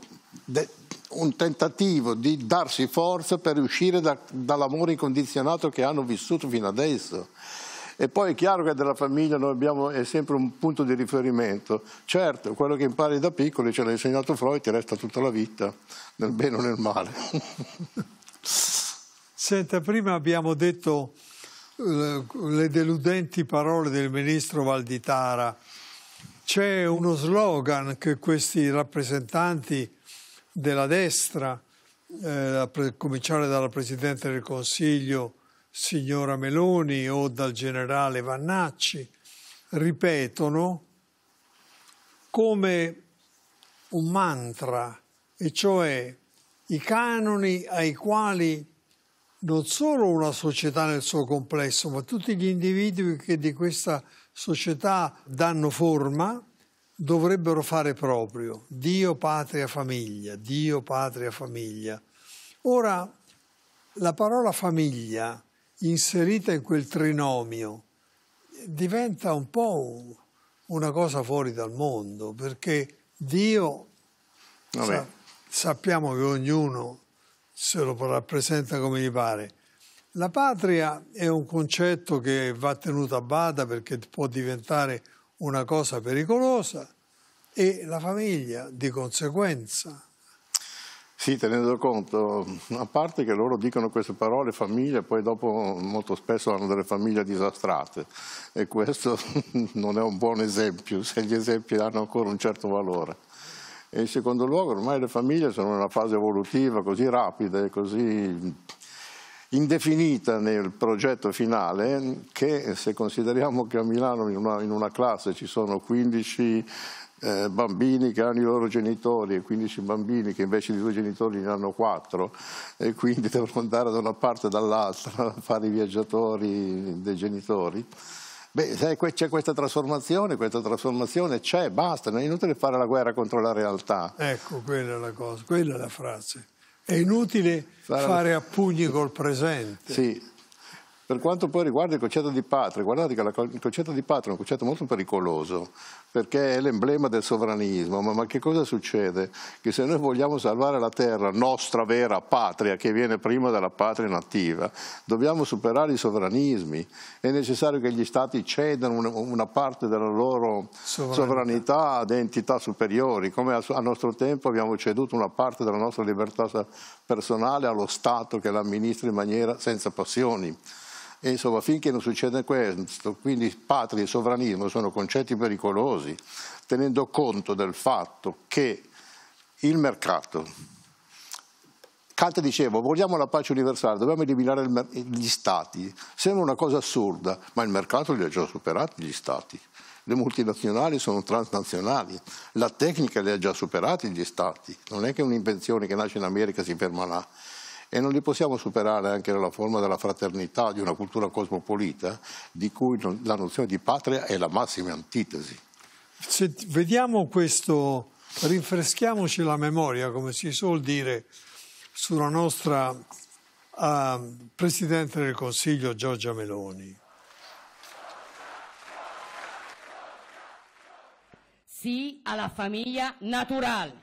un tentativo di darsi forza per uscire da, dall'amore incondizionato che hanno vissuto fino adesso. E poi è chiaro che della famiglia noi abbiamo, è sempre un punto di riferimento. Certo, quello che impari da piccoli, ce l'ha insegnato Freud, ti resta tutta la vita, nel bene o nel male. Senta, prima abbiamo detto eh, le deludenti parole del ministro Valditara. C'è uno slogan che questi rappresentanti della destra, eh, a cominciare dalla Presidente del Consiglio, signora Meloni o dal generale Vannacci, ripetono come un mantra, e cioè i canoni ai quali non solo una società nel suo complesso, ma tutti gli individui che di questa società danno forma, dovrebbero fare proprio. Dio, patria, famiglia, Dio, patria, famiglia. Ora, la parola famiglia inserita in quel trinomio diventa un po' una cosa fuori dal mondo, perché Dio, sa, sappiamo che ognuno se lo rappresenta come gli pare, la patria è un concetto che va tenuto a bada perché può diventare una cosa pericolosa e la famiglia di conseguenza. Sì, tenendo conto, a parte che loro dicono queste parole famiglia, poi dopo molto spesso hanno delle famiglie disastrate e questo non è un buon esempio, se gli esempi hanno ancora un certo valore. E in secondo luogo, ormai le famiglie sono in una fase evolutiva così rapida e così indefinita nel progetto finale che se consideriamo che a Milano in una, in una classe ci sono 15 eh, bambini che hanno i loro genitori e 15 bambini che invece di due genitori ne hanno quattro e quindi devono andare da una parte o dall'altra a fare i viaggiatori dei genitori. Beh, c'è questa trasformazione, questa trasformazione c'è, basta, non è inutile fare la guerra contro la realtà. Ecco, quella è la cosa, quella è la frase. È inutile fare, fare a pugni col presente. Sì, per quanto poi riguarda il concetto di patria, guardate che il concetto di patria è un concetto molto pericoloso, perché è l'emblema del sovranismo, ma, ma, che cosa succede? Che se noi vogliamo salvare la terra, nostra vera patria, che viene prima della patria nativa, dobbiamo superare i sovranismi, è necessario che gli stati cedano una parte della loro sovranità, sovranità ad entità superiori, come a, a nostro tempo abbiamo ceduto una parte della nostra libertà personale allo Stato che l'amministra in maniera senza passioni. E insomma, finché non succede questo, quindi patria e sovranismo sono concetti pericolosi, tenendo conto del fatto che il mercato, Kant diceva, vogliamo la pace universale, dobbiamo eliminare gli stati. Sembra una cosa assurda, ma il mercato li ha già superati gli stati. Le multinazionali sono transnazionali, la tecnica li ha già superati gli stati. Non è che un'invenzione che nasce in America si ferma là e non li possiamo superare anche nella forma della fraternità, di una cultura cosmopolita, di cui la nozione di patria è la massima antitesi. Se vediamo questo, rinfreschiamoci la memoria, come si suol dire, sulla nostra uh, Presidente del Consiglio Giorgia Meloni. Sì alla famiglia naturale,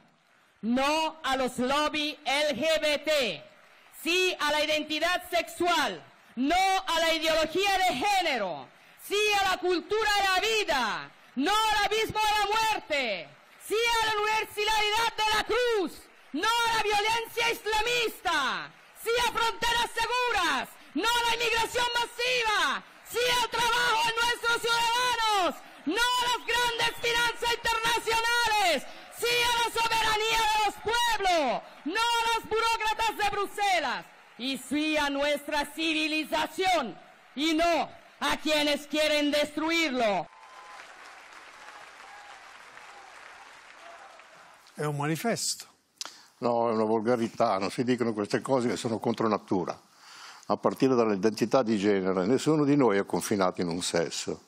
no allo lobby LGBT. sí a la identidad sexual, no a la ideología de género, sí a la cultura de la vida, no al abismo de la muerte, sí a la universalidad de la cruz, no a la violencia islamista, sí a fronteras seguras, no a la inmigración masiva, sí al trabajo de nuestros ciudadanos, no a las grandes finanzas internacionales, sí a la soberanía de los pueblos pueblo, no a los burócratas de Bruselas y sí a nuestra civilización y no a quienes quieren destruirlo. È un manifesto. No, è una volgarità, non si dicono queste cose che sono contro natura, a partire dall'identità di genere. Nessuno di noi è confinato in un sesso.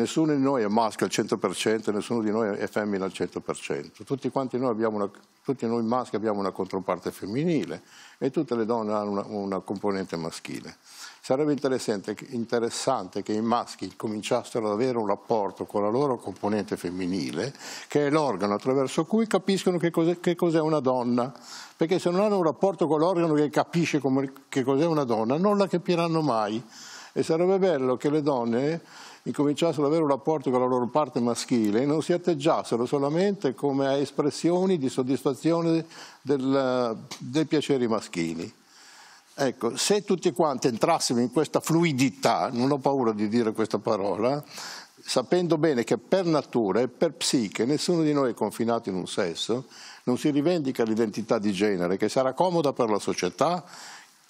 Nessuno di noi è maschio al 100%, nessuno di noi è femmina al 100%. Tutti quanti noi, abbiamo una, tutti noi maschi abbiamo una controparte femminile e tutte le donne hanno una, una componente maschile. Sarebbe interessante, interessante, che i maschi cominciassero ad avere un rapporto con la loro componente femminile, che è l'organo attraverso cui capiscono che cos'è, cos una donna. Perché se non hanno un rapporto con l'organo che capisce come, che cos'è una donna, non la capiranno mai. E sarebbe bello che le donne incominciassero ad avere un rapporto con la loro parte maschile e non si atteggiassero solamente come a espressioni di soddisfazione del, dei piaceri maschili. Ecco, se tutti quanti entrassimo in questa fluidità, non ho paura di dire questa parola, sapendo bene che per natura e per psiche nessuno di noi è confinato in un sesso, non si rivendica l'identità di genere, che sarà comoda per la società,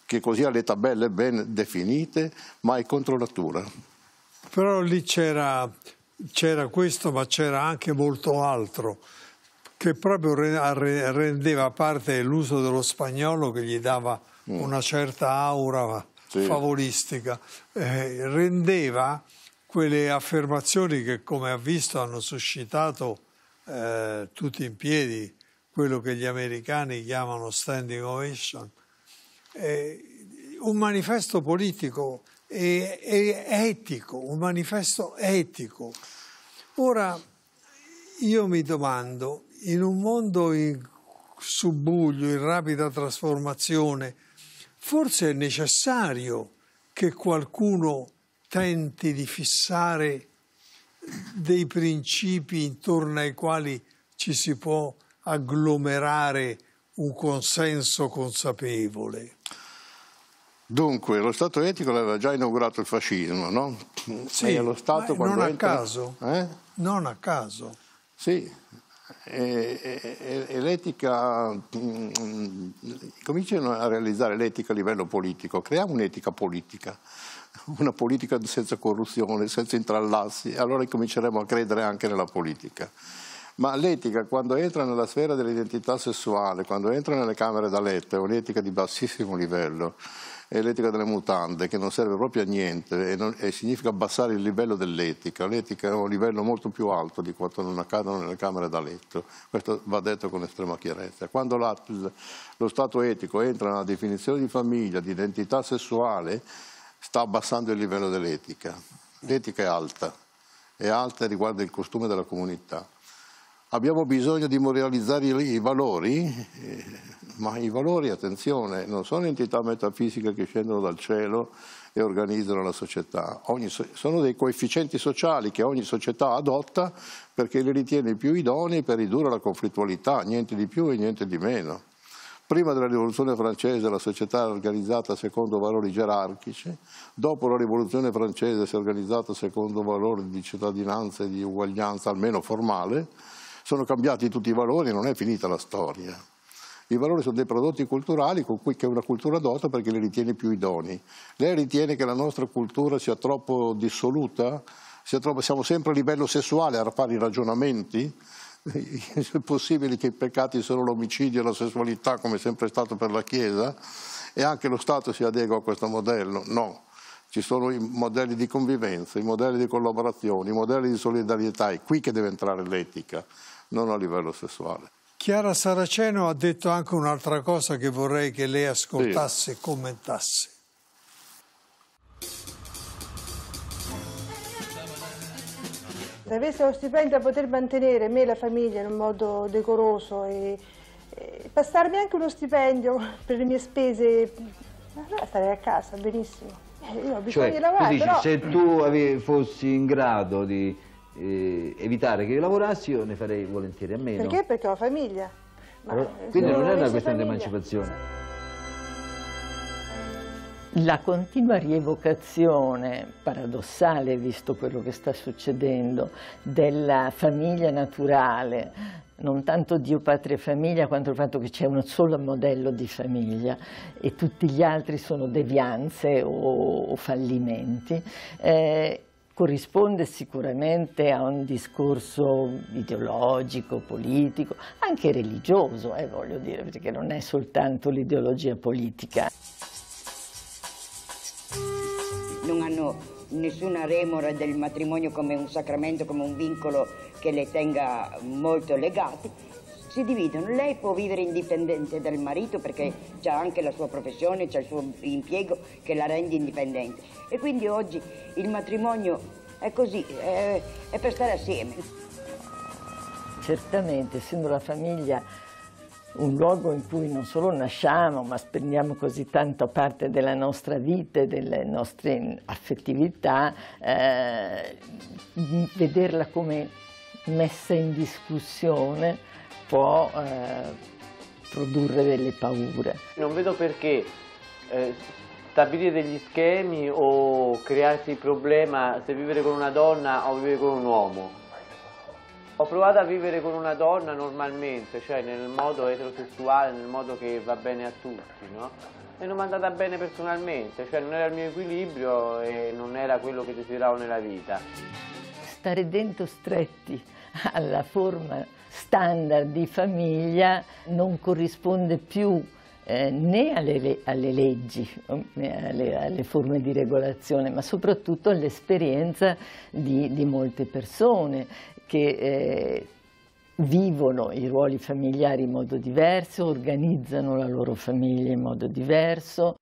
che così ha le tabelle ben definite, ma è contro natura. Però lì c'era, c'era questo, ma c'era anche molto altro che proprio rendeva parte l'uso dello spagnolo che gli dava mm. una certa aura sì. favolistica, eh, rendeva quelle affermazioni che come ha visto hanno suscitato eh, tutti in piedi quello che gli americani chiamano standing ovation, eh, un manifesto politico è, è etico, un manifesto etico. Ora, io mi domando, in un mondo in subbuglio, in rapida trasformazione, forse è necessario che qualcuno tenti di fissare dei principi intorno ai quali ci si può agglomerare un consenso consapevole. Dunque, lo Stato etico l'aveva già inaugurato il fascismo, no? Sì, e eh, lo Stato quando non entra... a caso. Eh? Non a caso. Sì, e, e, e l'etica, mm, cominciano a realizzare l'etica a livello politico, creiamo un'etica politica, una politica senza corruzione, senza intrallassi, allora cominceremo a credere anche nella politica. Ma l'etica, quando entra nella sfera dell'identità sessuale, quando entra nelle camere da letto, è un'etica di bassissimo livello l'etica delle mutande, che non serve proprio a niente e, non, e significa abbassare il livello dell'etica. L'etica è un livello molto più alto di quanto non accadono nelle camere da letto. Questo va detto con estrema chiarezza. Quando la, lo stato etico entra nella definizione di famiglia, di identità sessuale, sta abbassando il livello dell'etica. L'etica è alta, è alta e riguarda il costume della comunità. Abbiamo bisogno di moralizzare i valori, eh, ma i valori, attenzione, non sono entità metafisiche che scendono dal cielo e organizzano la società. Ogni, sono dei coefficienti sociali che ogni società adotta perché li ritiene più idonei per ridurre la conflittualità, niente di più e niente di meno. Prima della rivoluzione francese la società era organizzata secondo valori gerarchici, dopo la rivoluzione francese si è organizzata secondo valori di cittadinanza e di uguaglianza, almeno formale, sono cambiati tutti i valori, non è finita la storia. I valori sono dei prodotti culturali con cui una cultura dota perché li ritiene più idoni. Lei ritiene che la nostra cultura sia troppo dissoluta? Sia troppo, siamo sempre a livello sessuale a fare i ragionamenti? È possibile che i peccati siano l'omicidio e la sessualità come è sempre stato per la Chiesa? E anche lo Stato si adegua a questo modello? No ci sono i modelli di convivenza, i modelli di collaborazione, i modelli di solidarietà, è qui che deve entrare l'etica non a livello sessuale. Chiara Saraceno ha detto anche un'altra cosa che vorrei che lei ascoltasse e sì. commentasse. Se avessi lo stipendio a poter mantenere me e la famiglia in un modo decoroso e, e passarmi anche uno stipendio per le mie spese, allora starei a casa benissimo. Eh, io ho bisogno cioè, di lavorare. dici, però... Se tu fossi in grado di eh, evitare che io lavorassi, io ne farei volentieri a meno. Perché? Perché ho famiglia. Allora, eh, quindi non è una questione di emancipazione. La continua rievocazione, paradossale visto quello che sta succedendo, della famiglia naturale, non tanto Dio, patria e famiglia, quanto il fatto che c'è un solo modello di famiglia e tutti gli altri sono devianze o, o fallimenti, eh, corrisponde sicuramente a un discorso ideologico, politico, anche religioso, eh, voglio dire, perché non è soltanto l'ideologia politica. Non hanno nessuna remora del matrimonio come un sacramento, come un vincolo che le tenga molto legate si dividono. Lei può vivere indipendente dal marito perché ha anche la sua professione, c'è il suo impiego che la rende indipendente. E quindi oggi il matrimonio è così, è, è per stare assieme. Certamente, essendo la famiglia un luogo in cui non solo nasciamo, ma spendiamo così tanto parte della nostra vita e delle nostre affettività, eh, vederla come messa in discussione può eh, produrre delle paure. Non vedo perché eh, stabilire degli schemi o crearsi il problema se vivere con una donna o vivere con un uomo. Ho provato a vivere con una donna normalmente, cioè nel modo eterosessuale, nel modo che va bene a tutti, no? E non mi è andata bene personalmente, cioè non era il mio equilibrio e non era quello che desideravo nella vita. Stare dentro stretti alla forma standard di famiglia non corrisponde più eh, né alle, alle, leggi, né eh, alle, alle, forme di regolazione, ma soprattutto all'esperienza di, di, molte persone che eh, vivono i ruoli familiari in modo diverso, organizzano la loro famiglia in modo diverso.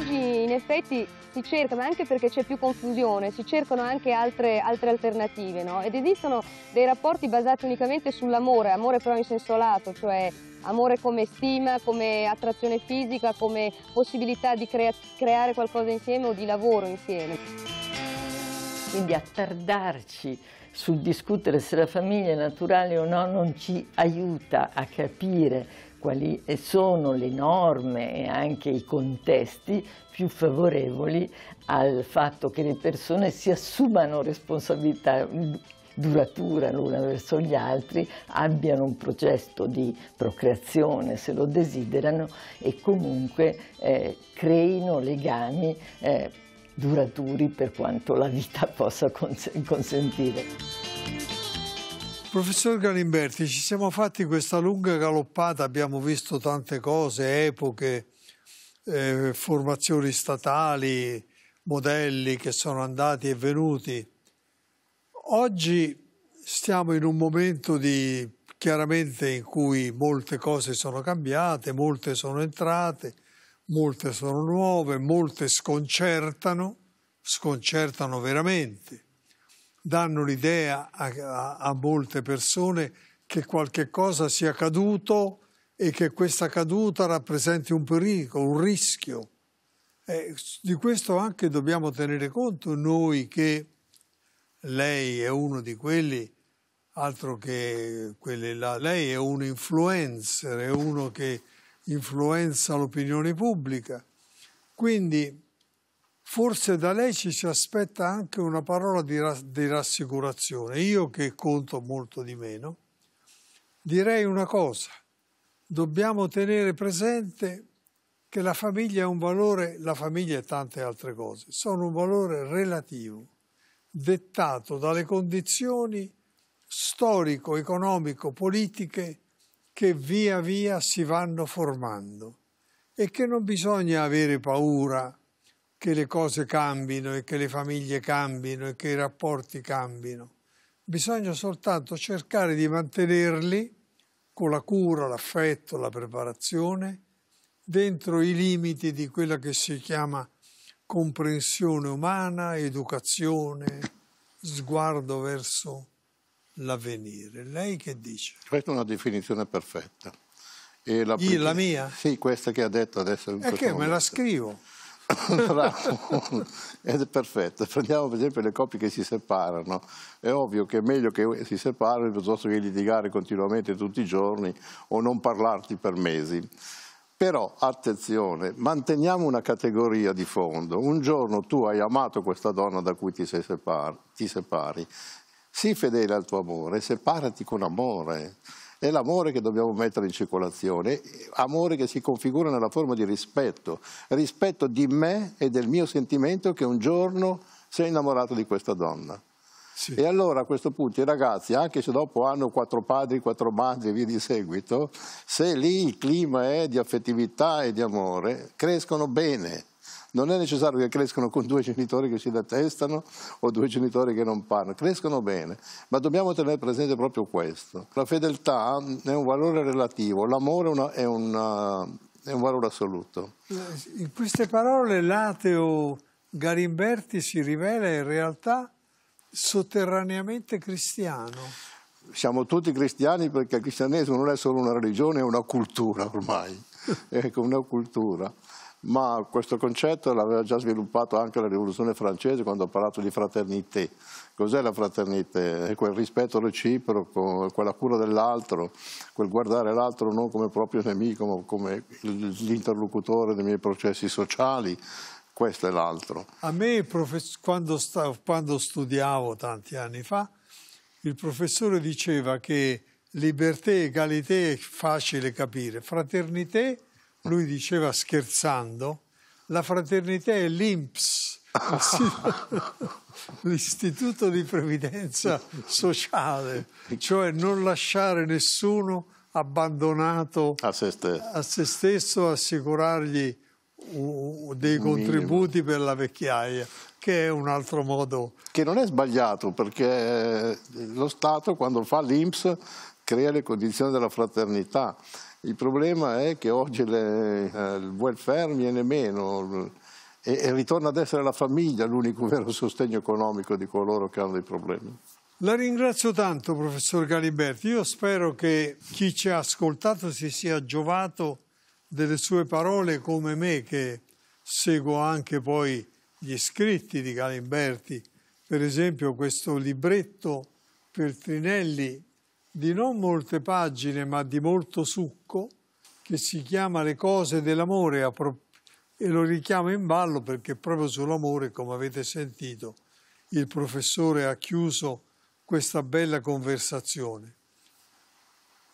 oggi in effetti si cerca, ma anche perché c'è più confusione, si cercano anche altre, altre alternative, no? Ed esistono dei rapporti basati unicamente sull'amore, amore però in senso lato, cioè amore come stima, come attrazione fisica, come possibilità di crea creare qualcosa insieme o di lavoro insieme. Quindi attardarci sul discutere se la famiglia è naturale o no non ci aiuta a capire quali sono le norme e anche i contesti più favorevoli al fatto che le persone si assumano responsabilità duratura l'una verso gli altri, abbiano un processo di procreazione se lo desiderano e comunque eh, creino legami eh, duraturi per quanto la vita possa cons consentire. Professor Galimberti, ci siamo fatti questa lunga galoppata, abbiamo visto tante cose, epoche, eh, formazioni statali, modelli che sono andati e venuti. Oggi stiamo in un momento di, chiaramente in cui molte cose sono cambiate, molte sono entrate, molte sono nuove, molte sconcertano, sconcertano veramente danno l'idea a, a, a, molte persone che qualche cosa sia caduto e che questa caduta rappresenti un pericolo, un rischio. Eh, di questo anche dobbiamo tenere conto noi che lei è uno di quelli, altro che quelli là, lei è un influencer, è uno che influenza l'opinione pubblica. Quindi forse da lei ci si aspetta anche una parola di, di rassicurazione. Io che conto molto di meno, direi una cosa. Dobbiamo tenere presente che la famiglia è un valore, la famiglia e tante altre cose, sono un valore relativo, dettato dalle condizioni storico, economico, politiche che via via si vanno formando e che non bisogna avere paura che le cose cambino e che le famiglie cambino e che i rapporti cambino. Bisogna soltanto cercare di mantenerli con la cura, l'affetto, la preparazione, dentro i limiti di quella che si chiama comprensione umana, educazione, sguardo verso l'avvenire. Lei che dice? Questa è una definizione perfetta. E la, Gli, la mia? Sì, questa che ha detto adesso. E che momento. me la scrivo. Bravo, ed è perfetto. Prendiamo per esempio le coppie che si separano. È ovvio che è meglio che si separino piuttosto che litigare continuamente tutti i giorni o non parlarti per mesi. Però attenzione, manteniamo una categoria di fondo. Un giorno tu hai amato questa donna da cui ti, separ ti separi. Sii fedele al tuo amore, separati con amore è l'amore che dobbiamo mettere in circolazione, amore che si configura nella forma di rispetto, rispetto di me e del mio sentimento che un giorno sei innamorato di questa donna. Sì. E allora a questo punto i ragazzi, anche se dopo hanno quattro padri, quattro madri e via di seguito, se lì il clima è di affettività e di amore, crescono bene non è necessario che crescano con due genitori che si detestano o due genitori che non parlano, crescono bene, ma dobbiamo tenere presente proprio questo. La fedeltà è un valore relativo, l'amore è, eh, è, un valore assoluto. Eh, in queste parole l'ateo Garimberti si rivela in realtà sotterraneamente cristiano siamo tutti cristiani perché il cristianesimo non è solo una religione, è una cultura ormai, è ecco, una cultura ma questo concetto l'aveva già sviluppato anche la rivoluzione francese quando ha parlato di fraternité. Cos'è la fraternité? È quel rispetto reciproco, quella cura dell'altro, quel guardare l'altro non come proprio nemico, ma come l'interlocutore dei miei processi sociali, questo è l'altro. A me, quando, quando studiavo tanti anni fa, il professore diceva che libertà e egalité è facile capire, fraternité lui diceva scherzando, la fraternità è l'INPS, l'istituto di previdenza sociale, cioè non lasciare nessuno abbandonato a se, a se stesso, assicurargli dei contributi per la vecchiaia che è un altro modo che non è sbagliato perché eh, lo Stato quando fa l'Inps crea le condizioni della fraternità il problema è che oggi le, eh, il welfare viene meno e, e ritorna ad essere la famiglia l'unico vero sostegno economico di coloro che hanno dei problemi. La ringrazio tanto, professor Galiberti. Io spero che chi ci ha ascoltato si sia giovato delle sue parole come me, che seguo anche poi gli scritti di Galimberti. Per esempio questo libretto per Trinelli di non molte pagine ma di molto succo che si chiama Le cose dell'amore e lo richiamo in ballo perché proprio sull'amore, come avete sentito, il professore ha chiuso questa bella conversazione.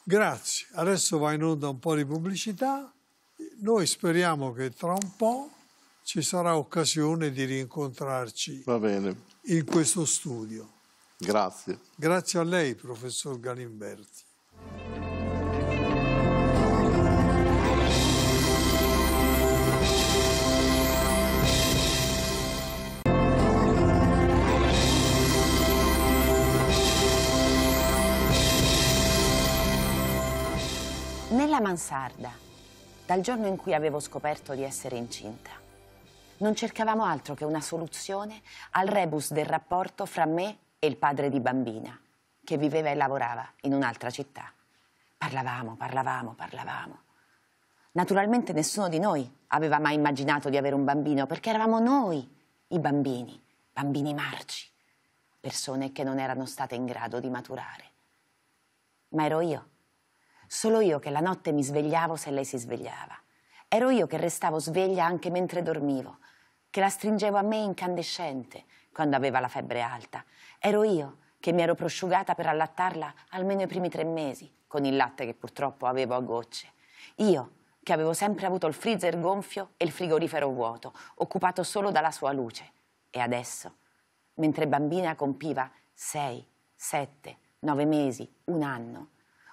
Grazie, adesso va in onda un po' di pubblicità, noi speriamo che tra un po' ci sarà occasione di rincontrarci in questo studio. Grazie. Grazie a lei, professor Galimberti. Nella mansarda, dal giorno in cui avevo scoperto di essere incinta, non cercavamo altro che una soluzione al rebus del rapporto fra me e il padre di bambina, che viveva e lavorava in un'altra città. Parlavamo, parlavamo, parlavamo. Naturalmente nessuno di noi aveva mai immaginato di avere un bambino, perché eravamo noi i bambini, bambini marci, persone che non erano state in grado di maturare. Ma ero io, solo io che la notte mi svegliavo se lei si svegliava. Ero io che restavo sveglia anche mentre dormivo, che la stringevo a me incandescente, quando aveva la febbre alta. Ero io che mi ero prosciugata per allattarla almeno i primi tre mesi, con il latte che purtroppo avevo a gocce. Io che avevo sempre avuto il freezer gonfio e il frigorifero vuoto, occupato solo dalla sua luce. E adesso, mentre bambina compiva sei, sette, nove mesi, un anno,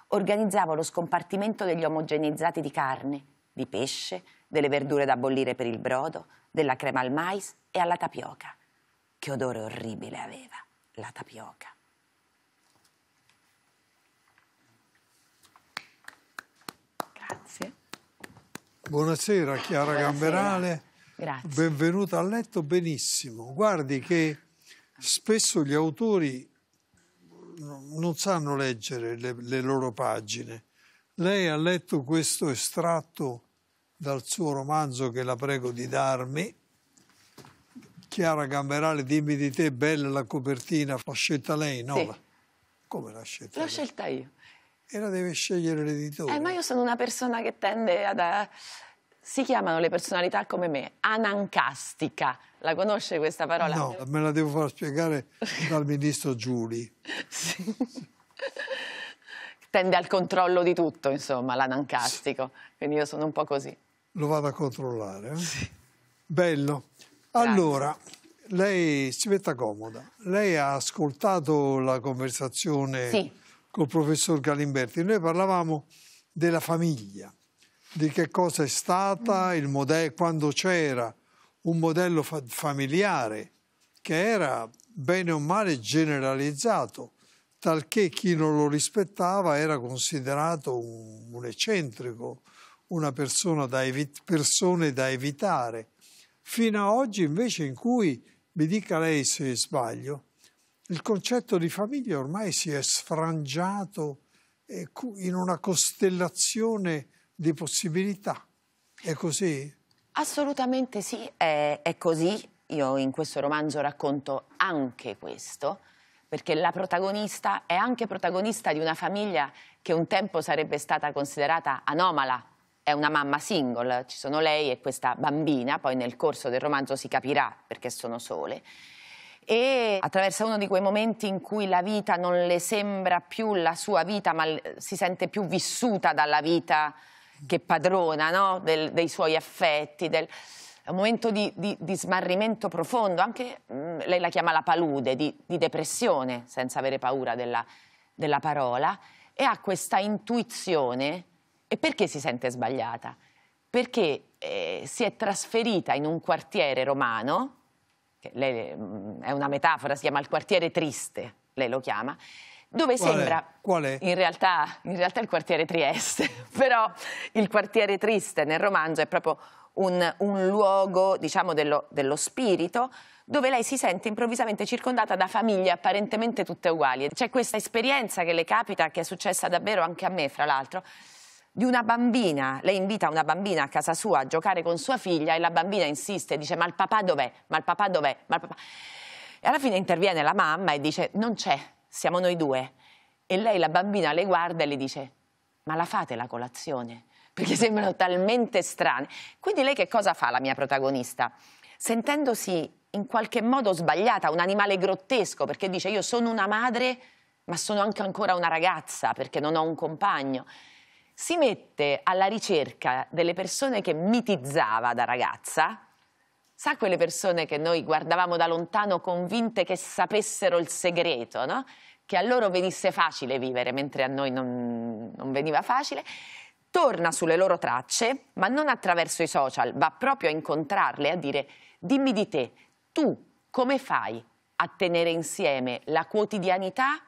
organizzavo lo scompartimento degli omogenizzati di carne, di pesce, delle verdure da bollire per il brodo, della crema al mais e alla tapioca. Che odore orribile aveva la tapioca. Grazie. Buonasera Chiara Buonasera. Gamberale. Grazie. Benvenuta a letto benissimo. Guardi che spesso gli autori non sanno leggere le, le loro pagine. Lei ha letto questo estratto dal suo romanzo che la prego di darmi Chiara Gamberale, dimmi di te, bella la copertina, l'ha scelta lei, no? Sì. Come l'ha scelta? L'ho scelta io. E la deve scegliere l'editore. Eh, ma io sono una persona che tende ad... A... Si chiamano le personalità come me, anancastica. La conosce questa parola? No, me la devo far spiegare dal ministro Giuli. sì. Tende al controllo di tutto, insomma, l'anancastico. Quindi io sono un po' così. Lo vado a controllare. Eh? Sì. Bello. Allora, lei si metta comoda. Lei ha ascoltato la conversazione sì. col professor Galimberti. Noi parlavamo della famiglia, di che cosa è stata, mm. il modello, quando c'era un modello fa familiare che era bene o male generalizzato, talché chi non lo rispettava era considerato un, un eccentrico, una persona da, persone da evitare fino a oggi invece in cui, mi dica lei se sbaglio, il concetto di famiglia ormai si è sfrangiato eh, in una costellazione di possibilità. È così? Assolutamente sì, è, è così. Io in questo romanzo racconto anche questo, perché la protagonista è anche protagonista di una famiglia che un tempo sarebbe stata considerata anomala è una mamma single, ci sono lei e questa bambina, poi nel corso del romanzo si capirà perché sono sole. E attraversa uno di quei momenti in cui la vita non le sembra più la sua vita, ma si sente più vissuta dalla vita che padrona no? del, dei suoi affetti. Del... È un momento di, di, di smarrimento profondo, anche mm, lei la chiama la palude, di, di depressione, senza avere paura della, della parola, e ha questa intuizione e perché si sente sbagliata? Perché eh, si è trasferita in un quartiere romano, che lei, mm, è una metafora, si chiama il quartiere triste, lei lo chiama, dove Qual sembra è? Qual è? In, realtà, in realtà il quartiere Trieste, però il quartiere triste nel romanzo è proprio un, un luogo diciamo, dello, dello, spirito dove lei si sente improvvisamente circondata da famiglie apparentemente tutte uguali. C'è questa esperienza che le capita, che è successa davvero anche a me, fra l'altro, di una bambina, lei invita una bambina a casa sua a giocare con sua figlia e la bambina insiste, dice ma il papà dov'è, ma il papà dov'è, ma il papà... E alla fine interviene la mamma e dice non c'è, siamo noi due. E lei, la bambina, le guarda e le dice ma la fate la colazione? Perché sembrano talmente strane. Quindi lei che cosa fa la mia protagonista? Sentendosi in qualche modo sbagliata, un animale grottesco, perché dice io sono una madre ma sono anche ancora una ragazza perché non ho un compagno si mette alla ricerca delle persone che mitizzava da ragazza, sa quelle persone che noi guardavamo da lontano convinte che sapessero il segreto, no? che a loro venisse facile vivere mentre a noi non, non veniva facile, torna sulle loro tracce, ma non attraverso i social, va proprio a incontrarle, a dire dimmi di te, tu come fai a tenere insieme la quotidianità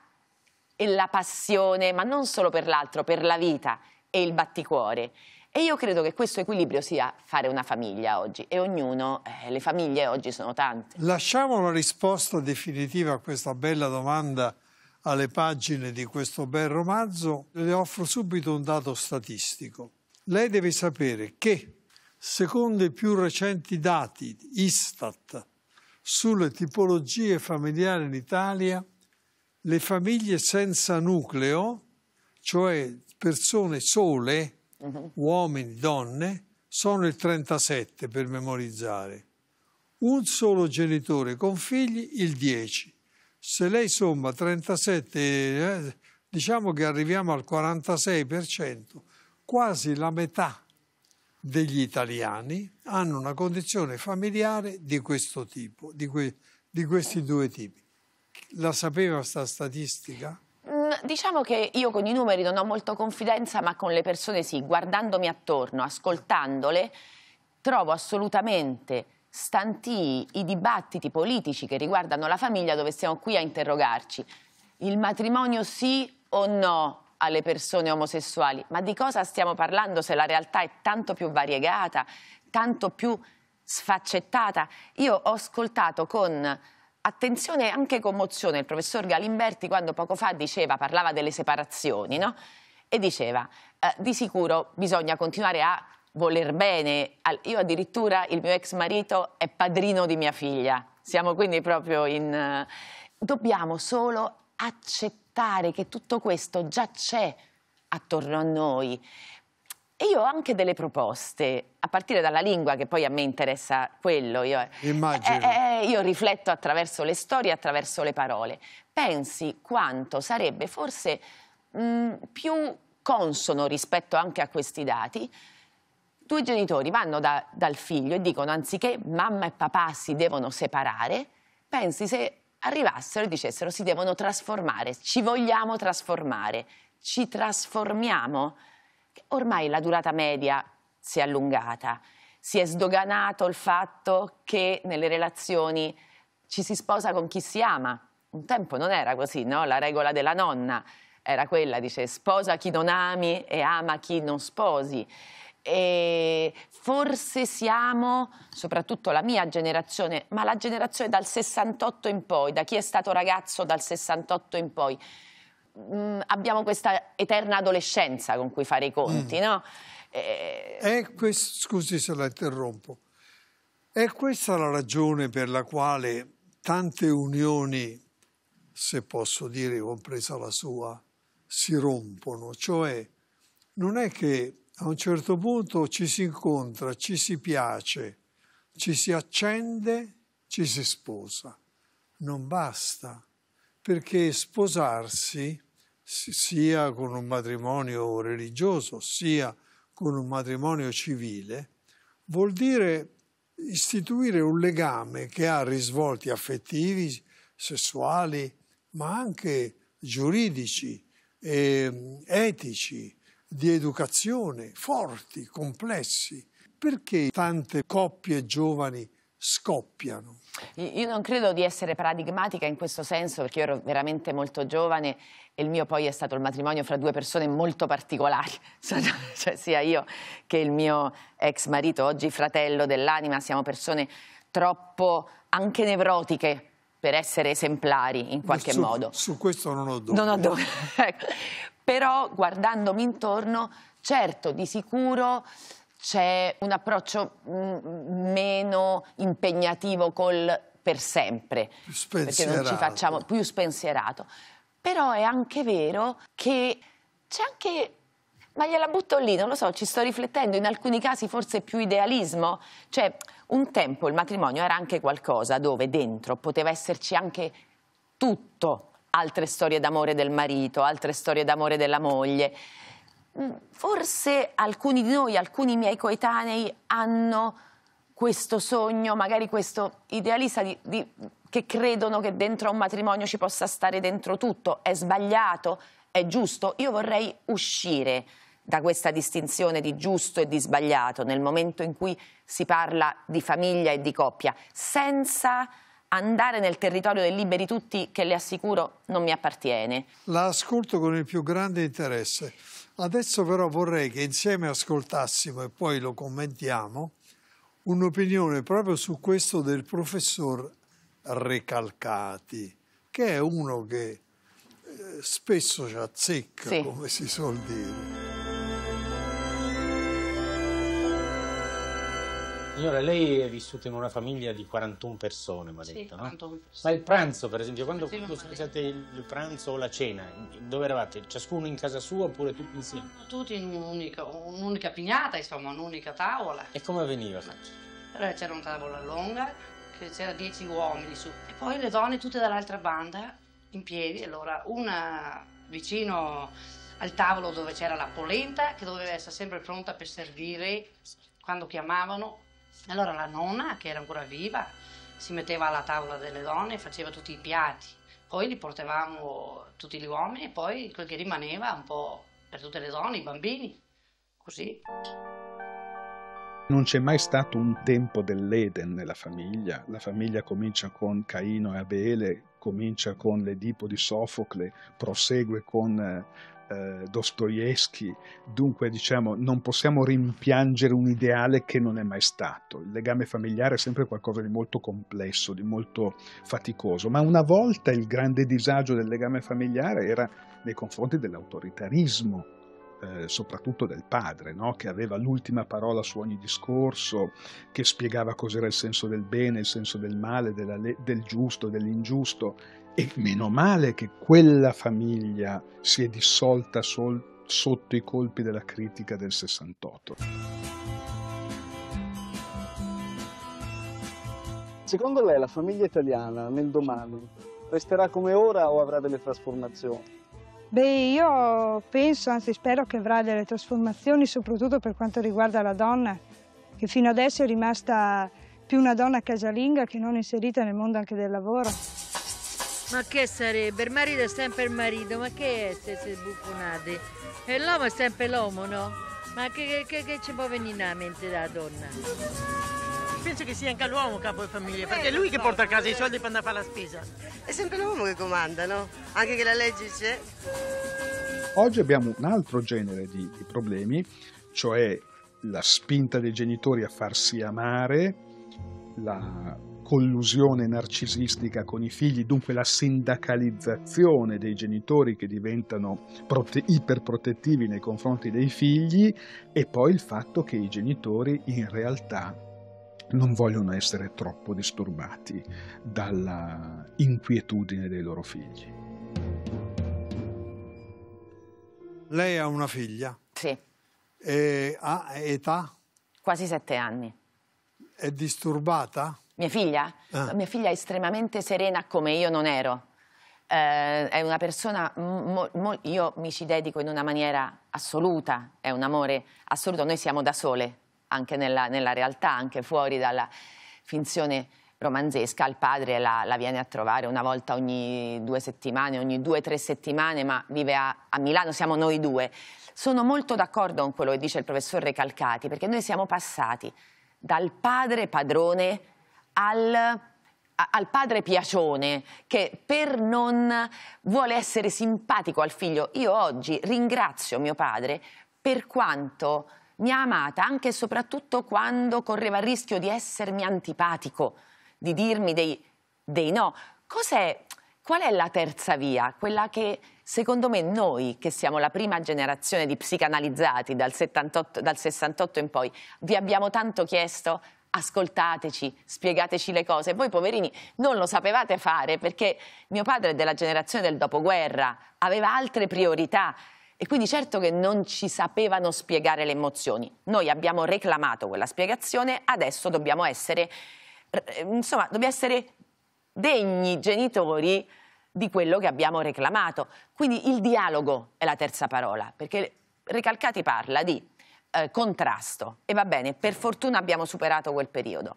e la passione, ma non solo per l'altro, per la vita, e il batticuore. E io credo che questo equilibrio sia fare una famiglia oggi e ognuno, eh, le famiglie oggi sono tante. Lasciamo la risposta definitiva a questa bella domanda alle pagine di questo bel romanzo. Le offro subito un dato statistico. Lei deve sapere che, secondo i più recenti dati Istat sulle tipologie familiari in Italia, le famiglie senza nucleo cioè persone sole, uh-huh. uomini, donne, sono il 37 per memorizzare. Un solo genitore con figli, il 10. Se lei somma 37, eh, diciamo che arriviamo al 46%, quasi la metà degli italiani hanno una condizione familiare di questo tipo, di, que- di questi due tipi. La sapeva sta statistica? Mm, diciamo che io con i numeri non ho molto confidenza, ma con le persone sì. Guardandomi attorno, ascoltandole, trovo assolutamente stantii i dibattiti politici che riguardano la famiglia dove siamo qui a interrogarci. Il matrimonio sì o no alle persone omosessuali? Ma di cosa stiamo parlando se la realtà è tanto più variegata, tanto più sfaccettata? Io ho ascoltato con attenzione e anche commozione il professor Galimberti quando poco fa diceva, parlava delle separazioni, no? E diceva, eh, di sicuro bisogna continuare a voler bene. Io addirittura, il mio ex marito è padrino di mia figlia. Siamo quindi proprio in... Eh, dobbiamo solo accettare che tutto questo già c'è attorno a noi e io ho anche delle proposte, a partire dalla lingua, che poi a me interessa quello. Io, eh. Immagino. Eh, eh, eh, io rifletto attraverso le storie, attraverso le parole. Pensi quanto sarebbe forse mh, mm, più consono rispetto anche a questi dati due genitori vanno da, dal figlio e dicono anziché mamma e papà si devono separare, pensi se arrivassero e dicessero si devono trasformare, ci vogliamo trasformare, ci trasformiamo ormai la durata media si è allungata, si è sdoganato il fatto che nelle relazioni ci si sposa con chi si ama. Un tempo non era così, no? La regola della nonna era quella, dice sposa chi non ami e ama chi non sposi. E forse siamo, soprattutto la mia generazione, ma la generazione dal 68 in poi, da chi è stato ragazzo dal 68 in poi, mh, mm, abbiamo questa eterna adolescenza con cui fare i conti, mm. no? E... È eh, questo, scusi se la interrompo. È questa la ragione per la quale tante unioni, se posso dire compresa la sua, si rompono? Cioè, non è che a un certo punto ci si incontra, ci si piace, ci si accende, ci si sposa. Non basta, perché sposarsi sia con un matrimonio religioso sia con un matrimonio civile, vuol dire istituire un legame che ha risvolti affettivi, sessuali, ma anche giuridici, eh, etici, di educazione, forti, complessi. Perché tante coppie giovani scoppiano? Io non credo di essere paradigmatica in questo senso, perché io ero veramente molto giovane e il mio poi è stato il matrimonio fra due persone molto particolari, cioè, cioè, sia io che il mio ex marito, oggi fratello dell'anima, siamo persone troppo anche nevrotiche per essere esemplari in qualche su, modo. Su questo non ho dubbi. Non ho dubbi. Ecco. Però guardandomi intorno, certo, di sicuro c'è un approccio mm, meno impegnativo col per sempre, più perché non ci facciamo più spensierato però è anche vero che c'è anche ma gliela butto lì, non lo so, ci sto riflettendo, in alcuni casi forse più idealismo, cioè un tempo il matrimonio era anche qualcosa dove dentro poteva esserci anche tutto, altre storie d'amore del marito, altre storie d'amore della moglie. Mm, forse alcuni di noi, alcuni miei coetanei hanno questo sogno, magari questo idealista di, di che credono che dentro un matrimonio ci possa stare dentro tutto. È sbagliato? È giusto? Io vorrei uscire da questa distinzione di giusto e di sbagliato nel momento in cui si parla di famiglia e di coppia, senza andare nel territorio dei liberi tutti che le assicuro non mi appartiene. La ascolto con il più grande interesse. Adesso però vorrei che insieme ascoltassimo e poi lo commentiamo un'opinione proprio su questo del professor recalcati, che è uno che eh, spesso ci azzecca, sì. come si suol dire. Signora, lei è vissuta in una famiglia di 41 persone, mi ha detto, sì, no? Ma il pranzo, per esempio, quando sì, il pranzo o la cena, dove eravate? Ciascuno in casa sua oppure tutti insieme? Tutti in un'unica, un pignata, insomma, un'unica tavola. E come veniva? c'era una tavola lunga, che c'erano dieci uomini su. E poi le donne tutte dall'altra banda, in piedi, allora una vicino al tavolo dove c'era la polenta, che doveva essere sempre pronta per servire quando chiamavano. Allora la nonna, che era ancora viva, si metteva alla tavola delle donne e faceva tutti i piatti. Poi li portavamo tutti gli uomini e poi quel che rimaneva un po' per tutte le donne, i bambini. Così. Non c'è mai stato un tempo dell'Eden nella famiglia. La famiglia comincia con Caino e Abele, comincia con l'Edipo di Sofocle, prosegue con eh, eh, Dostoevsky. Dunque, diciamo, non possiamo rimpiangere un ideale che non è mai stato. Il legame familiare è sempre qualcosa di molto complesso, di molto faticoso. Ma una volta il grande disagio del legame familiare era nei confronti dell'autoritarismo eh, soprattutto del padre, no? che aveva l'ultima parola su ogni discorso, che spiegava cos'era il senso del bene, il senso del male, le- del giusto, dell'ingiusto. E meno male che quella famiglia si è dissolta sol- sotto i colpi della critica del 68. Secondo lei la famiglia italiana nel domani resterà come ora o avrà delle trasformazioni? Beh, io penso, anzi spero che avrà delle trasformazioni, soprattutto per quanto riguarda la donna, che fino adesso è rimasta più una donna casalinga che non inserita nel mondo anche del lavoro. Ma che sarebbe? Il marito è sempre il marito, ma che è se si buffonate? E l'uomo è sempre l'uomo, no? Ma che, che, che ci può venire in mente della donna? penso che sia anche l'uomo capo di famiglia, eh, perché è lui che porta a casa i eh. soldi per andare a fare la spesa. È sempre l'uomo che comanda, no? Anche che la legge c'è. Oggi abbiamo un altro genere di, di problemi, cioè la spinta dei genitori a farsi amare, la collusione narcisistica con i figli, dunque la sindacalizzazione dei genitori che diventano prote- iperprotettivi nei confronti dei figli e poi il fatto che i genitori in realtà non vogliono essere troppo disturbati dalla inquietudine dei loro figli. Lei ha una figlia? Sì. E ha età? Quasi sette anni. È disturbata? Mia figlia? Ah. Mia figlia è estremamente serena come io non ero. Eh, è una persona, io mi ci dedico in una maniera assoluta, è un amore assoluto, noi siamo da sole, anche nella, nella realtà, anche fuori dalla finzione romanzesca, il padre la, la, viene a trovare una volta ogni due settimane, ogni due o tre settimane, ma vive a, a, Milano, siamo noi due. Sono molto d'accordo con quello che dice il professor Recalcati, perché noi siamo passati dal padre padrone al, a, al padre piacione, che per non vuole essere simpatico al figlio. Io oggi ringrazio mio padre per quanto mi ha amata anche e soprattutto quando correva il rischio di essermi antipatico, di dirmi dei, dei no. Cos'è, qual è la terza via? Quella che secondo me noi, che siamo la prima generazione di psicanalizzati dal, 78, dal 68 in poi, vi abbiamo tanto chiesto ascoltateci, spiegateci le cose. Voi poverini non lo sapevate fare perché mio padre è della generazione del dopoguerra, aveva altre priorità, e quindi certo che non ci sapevano spiegare le emozioni. Noi abbiamo reclamato quella spiegazione, adesso dobbiamo essere, eh, insomma, dobbiamo essere degni genitori di quello che abbiamo reclamato. Quindi il dialogo è la terza parola, perché Recalcati parla di eh, contrasto e va bene, per fortuna abbiamo superato quel periodo.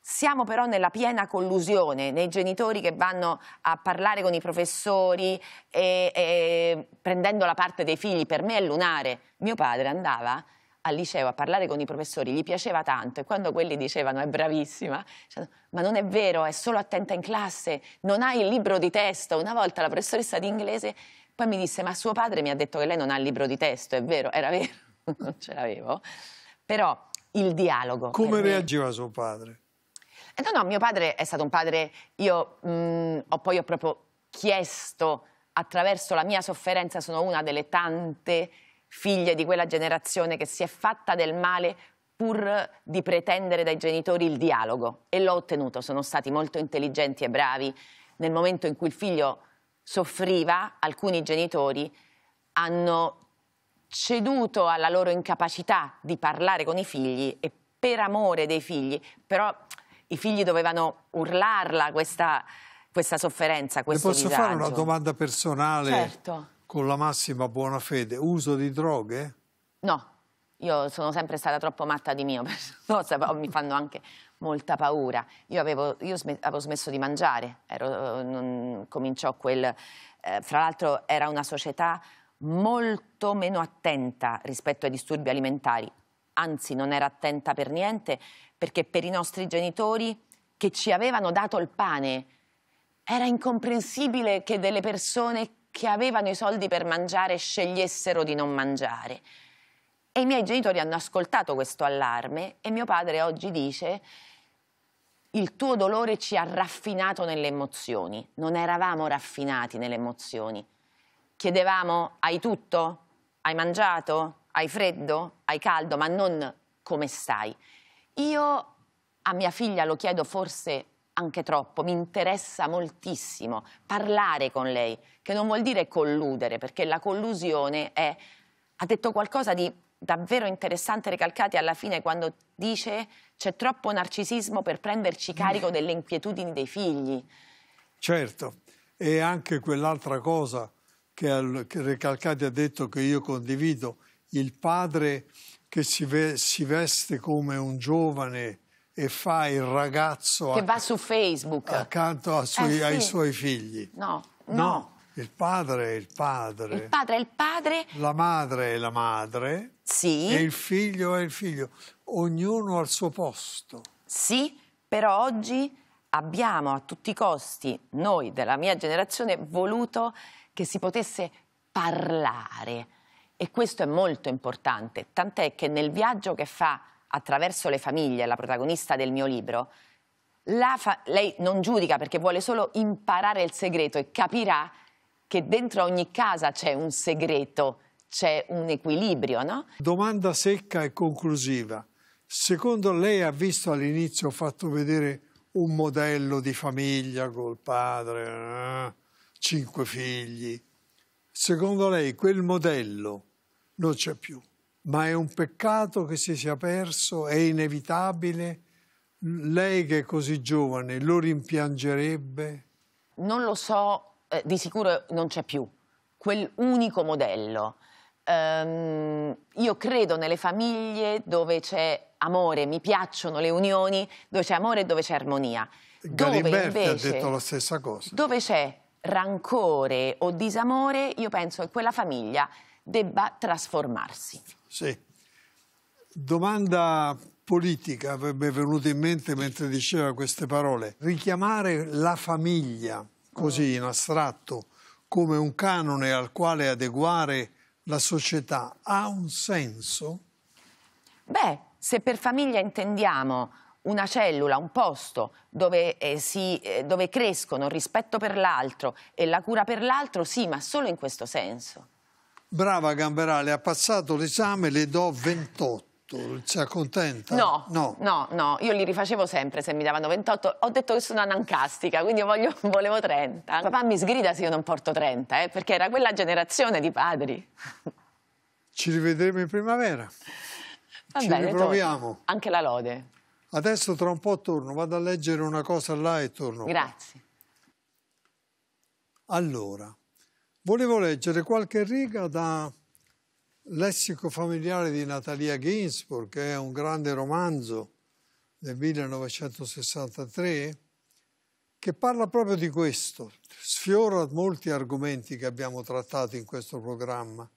Siamo però nella piena collusione, nei genitori che vanno a parlare con i professori e, e, prendendo la parte dei figli, per me è lunare. Mio padre andava al liceo a parlare con i professori, gli piaceva tanto e quando quelli dicevano è bravissima, dicevano, ma non è vero, è solo attenta in classe, non ha il libro di testo. Una volta la professoressa di inglese poi mi disse ma suo padre mi ha detto che lei non ha il libro di testo, è vero, era vero, non ce l'avevo. Però il dialogo... Come reagiva suo padre? Eh, no, no, mio padre è stato un padre, io mh, mm, ho poi ho proprio chiesto attraverso la mia sofferenza, sono una delle tante figlie di quella generazione che si è fatta del male pur di pretendere dai genitori il dialogo e l'ho ottenuto, sono stati molto intelligenti e bravi nel momento in cui il figlio soffriva, alcuni genitori hanno ceduto alla loro incapacità di parlare con i figli e per amore dei figli, però i figli dovevano urlarla questa, questa sofferenza, questo Le posso disagio. fare una domanda personale? Certo. Con la massima buona fede, uso di droghe? No, io sono sempre stata troppo matta di mio, no, mi fanno anche molta paura. Io avevo, io smet, avevo smesso di mangiare, ero, non, cominciò quel... Eh, fra l'altro era una società molto meno attenta rispetto ai disturbi alimentari, anzi non era attenta per niente, perché per i nostri genitori che ci avevano dato il pane era incomprensibile che delle persone che avevano i soldi per mangiare scegliessero di non mangiare. E i miei genitori hanno ascoltato questo allarme e mio padre oggi dice il tuo dolore ci ha raffinato nelle emozioni. Non eravamo raffinati nelle emozioni. Chiedevamo hai tutto? Hai mangiato? hai freddo? Hai caldo? Ma non come stai. Io a mia figlia lo chiedo forse anche troppo, mi interessa moltissimo parlare con lei, che non vuol dire colludere, perché la collusione è... Ha detto qualcosa di davvero interessante Recalcati alla fine quando dice c'è troppo narcisismo per prenderci carico delle inquietudini dei figli. Certo, e anche quell'altra cosa che Recalcati ha detto che io condivido, il padre che si, ve si veste come un giovane e fa il ragazzo che va su Facebook accanto eh, sui, eh, sì. ai suoi figli. No, no, no. Il padre è il padre. Il padre è il padre. La madre è la madre. Sì. E il figlio è il figlio. Ognuno al suo posto. Sì, però oggi abbiamo a tutti i costi, noi della mia generazione, voluto che si potesse parlare e questo è molto importante, tant'è che nel viaggio che fa attraverso le famiglie, la protagonista del mio libro, lei non giudica perché vuole solo imparare il segreto e capirà che dentro ogni casa c'è un segreto, c'è un equilibrio, no? Domanda secca e conclusiva. Secondo lei ha visto all'inizio, ho fatto vedere un modello di famiglia col padre, eh, cinque figli. Secondo lei quel modello non c'è più. Ma è un peccato che si sia perso, è inevitabile. Lei che è così giovane lo rimpiangerebbe? Non lo so, eh, di sicuro non c'è più quell'unico modello. Um, io credo nelle famiglie dove c'è amore, mi piacciono le unioni, dove c'è amore e dove c'è armonia. Gariberti dove invece, ha detto la stessa cosa. Dove c'è rancore o disamore, io penso che quella famiglia debba trasformarsi. Sì. Domanda politica avrebbe venuto in mente mentre diceva queste parole. Richiamare la famiglia, così in astratto, come un canone al quale adeguare la società, ha un senso? Beh, se per famiglia intendiamo una cellula, un posto dove, eh, si, eh, dove crescono rispetto per l'altro e la cura per l'altro, sì, ma solo in questo senso. Brava Gamberale, ha passato l'esame, le do 28. Sei contenta? No, no, no, no, io li rifacevo sempre se mi davano 28. Ho detto che sono anancastica, quindi voglio, volevo 30. Papà mi sgrida se io non porto 30, eh, perché era quella generazione di padri. Ci rivedremo in primavera. Va Ci bene, riproviamo. Torno. Anche la lode. Adesso tra un po' torno, vado a leggere una cosa là e torno. Grazie. Allora, Volevo leggere qualche riga da Lessico familiare di Natalia Ginsburg, che è un grande romanzo del 1963, che parla proprio di questo, sfiora molti argomenti che abbiamo trattato in questo programma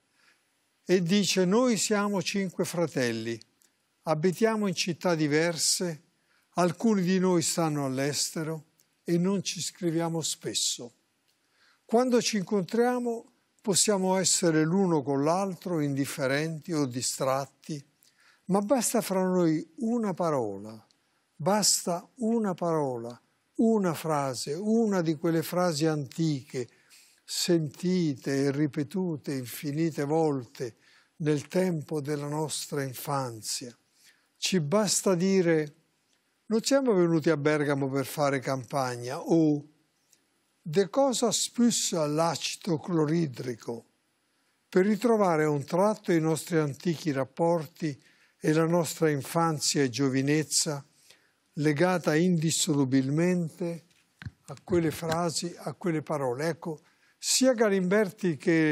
e dice noi siamo cinque fratelli, abitiamo in città diverse, alcuni di noi stanno all'estero e non ci scriviamo spesso. Quando ci incontriamo possiamo essere l'uno con l'altro indifferenti o distratti, ma basta fra noi una parola, basta una parola, una frase, una di quelle frasi antiche, sentite e ripetute infinite volte nel tempo della nostra infanzia. Ci basta dire non siamo venuti a Bergamo per fare campagna o De cosa spussa l'acido cloridrico? Per ritrovare un tratto i nostri antichi rapporti e la nostra infanzia e giovinezza legata indissolubilmente a quelle frasi, a quelle parole. Ecco, sia Galimberti che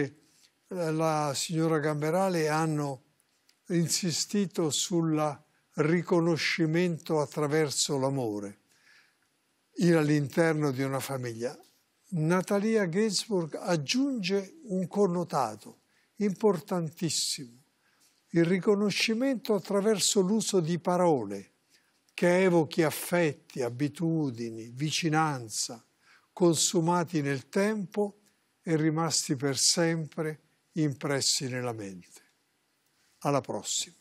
eh, la signora Gamberale hanno insistito sul riconoscimento attraverso l'amore all'interno di una famiglia. Natalia Ginsburg aggiunge un connotato importantissimo, il riconoscimento attraverso l'uso di parole che evochi affetti, abitudini, vicinanza, consumati nel tempo e rimasti per sempre impressi nella mente. Alla prossima.